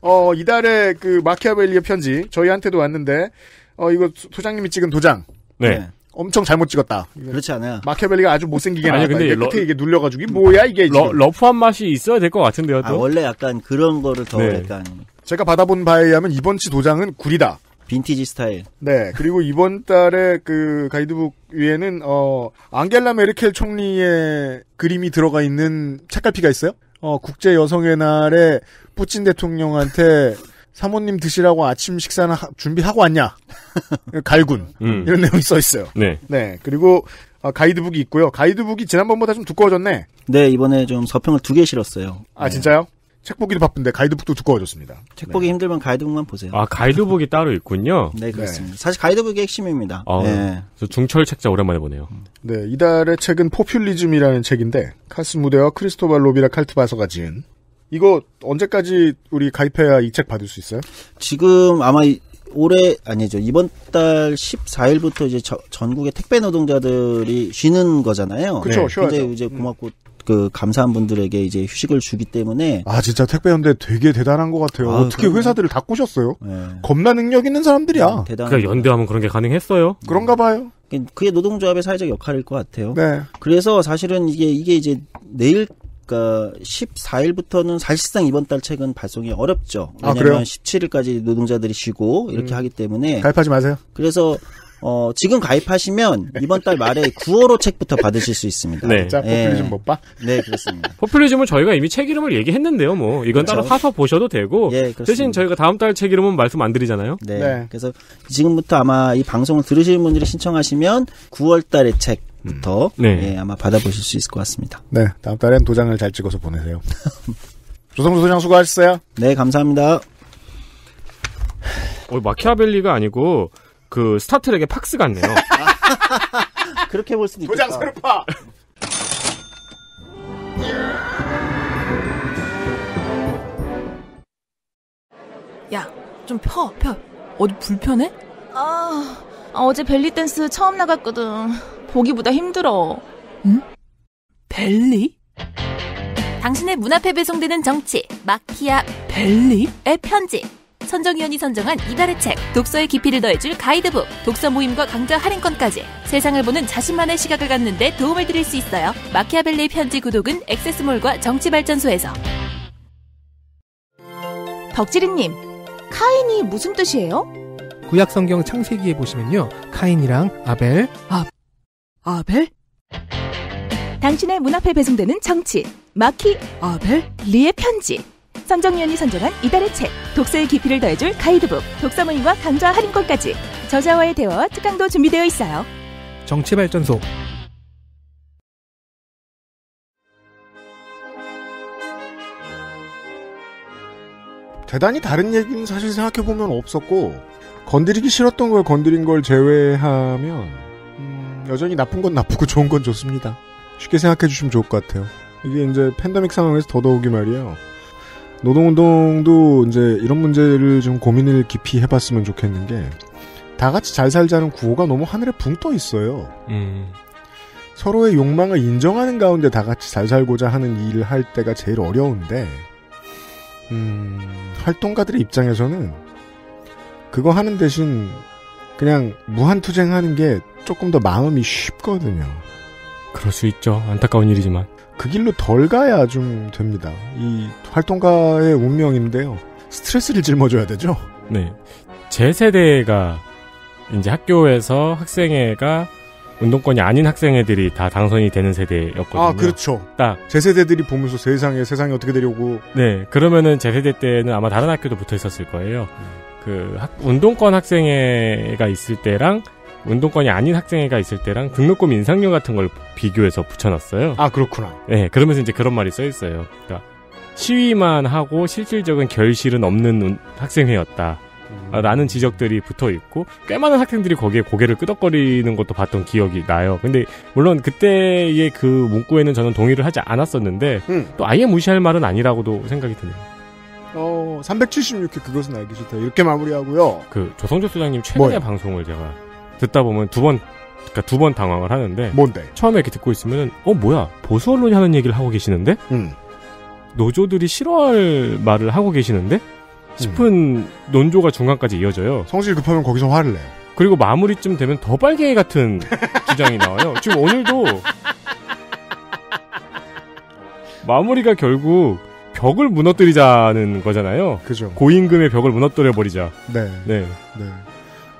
어, 이달에 그 마키아벨리의 편지, 저희한테도 왔는데, 어, 이거 소장님이 찍은 도장. 네. 네. 엄청 잘못 찍었다. 그렇지 않아요. 마키아벨리가 아주 못생기게 나왔다. 근데 이게 러... 끝에 이게 눌려가지고 이게 뭐야 이게 러, 러프한 맛이 있어야 될 것 같은데요. 또? 아, 원래 약간 그런 거를 더 네. 약간 제가 받아본 바에 의하면 이번 치 도장은 구리다. 빈티지 스타일. 네. 그리고 이번 달에 그 가이드북 위에는 어 앙겔라 메르켈 총리의 그림이 들어가 있는 책갈피가 있어요. 어 국제 여성의 날에 푸친 대통령한테 사모님 드시라고 아침 식사는 하, 준비하고 왔냐? 갈군 음. 이런 내용이 써 있어요. 네. 네. 그리고 어, 가이드북이 있고요. 가이드북이 지난번보다 좀 두꺼워졌네. 네, 이번에 좀 서평을 두 개 실었어요. 아 네. 진짜요? 책 보기도 바쁜데 가이드북도 두꺼워졌습니다. 책 보기 네. 힘들면 가이드북만 보세요. 아 가이드북이 따로 있군요. 네 그렇습니다. 네. 사실 가이드북이 핵심입니다. 아, 네. 저 중철 책자 오랜만에 보네요. 네 이달의 책은 포퓰리즘이라는 책인데 카스 무대와 크리스토발 로비라 칼트바서가 지은 이거 언제까지 우리 가입해야 이 책 받을 수 있어요? 지금 아마 올해 아니죠 이번 달 14일부터 이제 저, 전국의 택배 노동자들이 쉬는 거잖아요. 그렇죠. 네. 쉬어야죠. 이제 고맙고 음. 그 감사한 분들에게 이제 휴식을 주기 때문에 아 진짜 택배 현대 되게 대단한 것 같아요. 아, 어떻게 그럼요. 회사들을 다 꼬셨어요? 네. 겁나 능력 있는 사람들이야. 네, 그 연대하면 그런 게 가능했어요. 네. 그런가 봐요. 그게 노동조합의 사회적 역할일 것 같아요. 네. 그래서 사실은 이게 이게 이제 내일 그러니까 14일부터는 사실상 이번 달 책은 발송이 어렵죠. 왜냐하면 아, 17일까지 노동자들이 쉬고 이렇게 음. 하기 때문에 가입하지 마세요. 그래서 어, 지금 가입하시면 이번 달 말에 9월호 책부터 받으실 수 있습니다. 네. 자, 예. 포퓰리즘 예. 못 봐? 네, 그렇습니다. 포퓰리즘은 저희가 이미 책 이름을 얘기했는데요, 뭐. 이건 그렇죠. 따로 사서 보셔도 되고. 예, 대신 저희가 다음 달 책 이름은 말씀 안 드리잖아요. 네. 네. 그래서 지금부터 아마 이 방송을 들으시는 분들이 신청하시면 9월 달의 책 부터 음. 네. 예, 아마 받아보실 수 있을 것 같습니다. 네, 다음 달엔 도장을 잘 찍어서 보내세요. 조성조 소장 수고하셨어요. 네, 감사합니다. 어, 마키아벨리가 아니고 그 스타트랙의 팍스 같네요. 그렇게 볼 수도 있다. 도장 서 파. 야, 좀 펴, 펴. 어디 불편해? 아, 아, 어제 벨리 댄스 처음 나갔거든. 보기보다 힘들어. 응? 벨리? 당신의 문 앞에 배송되는 정치, 마키아 벨리의 편지. 선정위원이 선정한 이달의 책, 독서의 깊이를 더해줄 가이드북, 독서 모임과 강좌 할인권까지 세상을 보는 자신만의 시각을 갖는데 도움을 드릴 수 있어요. 마키아벨리 편지 구독은 액세스몰과 정치발전소에서. 덕지리님 카인이 무슨 뜻이에요? 구약 성경 창세기에 보시면요, 카인이랑 아벨, 아, 아벨? 당신의 문 앞에 배송되는 정치, 마키, 아벨, 리의 편지. 선정위원이 선정한 이달의 책, 독서의 깊이를 더해줄 가이드북, 독서 모임과 강좌 할인권까지 저자와의 대화와 특강도 준비되어 있어요. 정치발전소 대단히 다른 얘기는 사실 생각해보면 없었고 건드리기 싫었던 걸 건드린 걸 제외하면 음, 여전히 나쁜 건 나쁘고 좋은 건 좋습니다. 쉽게 생각해 주시면 좋을 것 같아요. 이게 이제 팬데믹 상황에서 더더욱이 말이에요. 노동운동도 이제 이런 문제를 좀 고민을 깊이 해봤으면 좋겠는 게 다 같이 잘 살자는 구호가 너무 하늘에 붕 떠 있어요. 음. 서로의 욕망을 인정하는 가운데 다 같이 잘 살고자 하는 일을 할 때가 제일 어려운데 음, 활동가들의 입장에서는 그거 하는 대신 그냥 무한투쟁하는 게 조금 더 마음이 쉽거든요. 그럴 수 있죠. 안타까운 일이지만. 그 길로 덜 가야 좀 됩니다. 이 활동가의 운명인데요. 스트레스를 짊어져야 되죠? 네. 제 세대가 이제 학교에서 학생회가 운동권이 아닌 학생회들이다 당선이 되는 세대였거든요. 아, 그렇죠. 딱. 제 세대들이 보면서 세상에, 세상이 어떻게 되려고. 네, 그러면은 제 세대 때는 아마 다른 학교도 붙어 있었을 거예요. 음. 그, 학, 운동권 학생회가 있을 때랑 운동권이 아닌 학생회가 있을 때랑 등록금 인상률 같은 걸 비교해서 붙여놨어요. 아 그렇구나. 네, 그러면서 이제 그런 말이 써 있어요. 그러니까 시위만 하고 실질적인 결실은 없는 학생회였다. 음. 아, 라는 지적들이 붙어 있고 꽤 많은 학생들이 거기에 고개를 끄덕거리는 것도 봤던 기억이 나요. 근데 물론 그때의 그 문구에는 저는 동의를 하지 않았었는데 음. 또 아예 무시할 말은 아니라고도 생각이 드네요. 어, 376회 그것은 알기 싫다. 이렇게 마무리하고요. 그 조성조 소장님 최근의 뭐요? 방송을 제가 듣다 보면 두 번, 그러니까 두 번 당황을 하는데 뭔데? 처음에 이렇게 듣고 있으면어 뭐야 보수 언론이 하는 얘기를 하고 계시는데 음. 노조들이 싫어할 말을 하고 계시는데 싶은 음. 논조가 중간까지 이어져요. 성질 급하면 거기서 화를 내요. 그리고 마무리쯤 되면 더 빨갱이 같은 주장이 나와요. 지금 오늘도 마무리가 결국 벽을 무너뜨리자는 거잖아요. 그죠. 고임금의 벽을 무너뜨려 버리자. 네. 네. 네.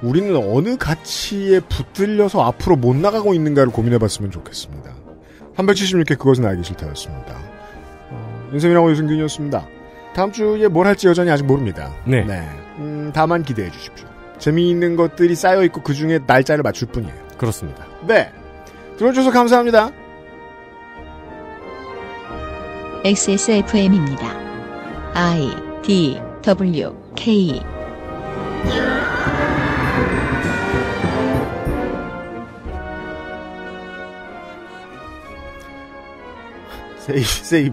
우리는 어느 가치에 붙들려서 앞으로 못 나가고 있는가를 고민해봤으면 좋겠습니다. 376회 그것은 알기 싫다였습니다. 어, 윤세민하고 유승균이었습니다. 다음 주에 뭘 할지 여전히 아직 모릅니다. 네. 네. 음, 다만 기대해 주십시오. 재미있는 것들이 쌓여있고 그 중에 날짜를 맞출 뿐이에요. 그렇습니다. 네. 들어주셔서 감사합니다. XSFM입니다. I D W K É sei, sei.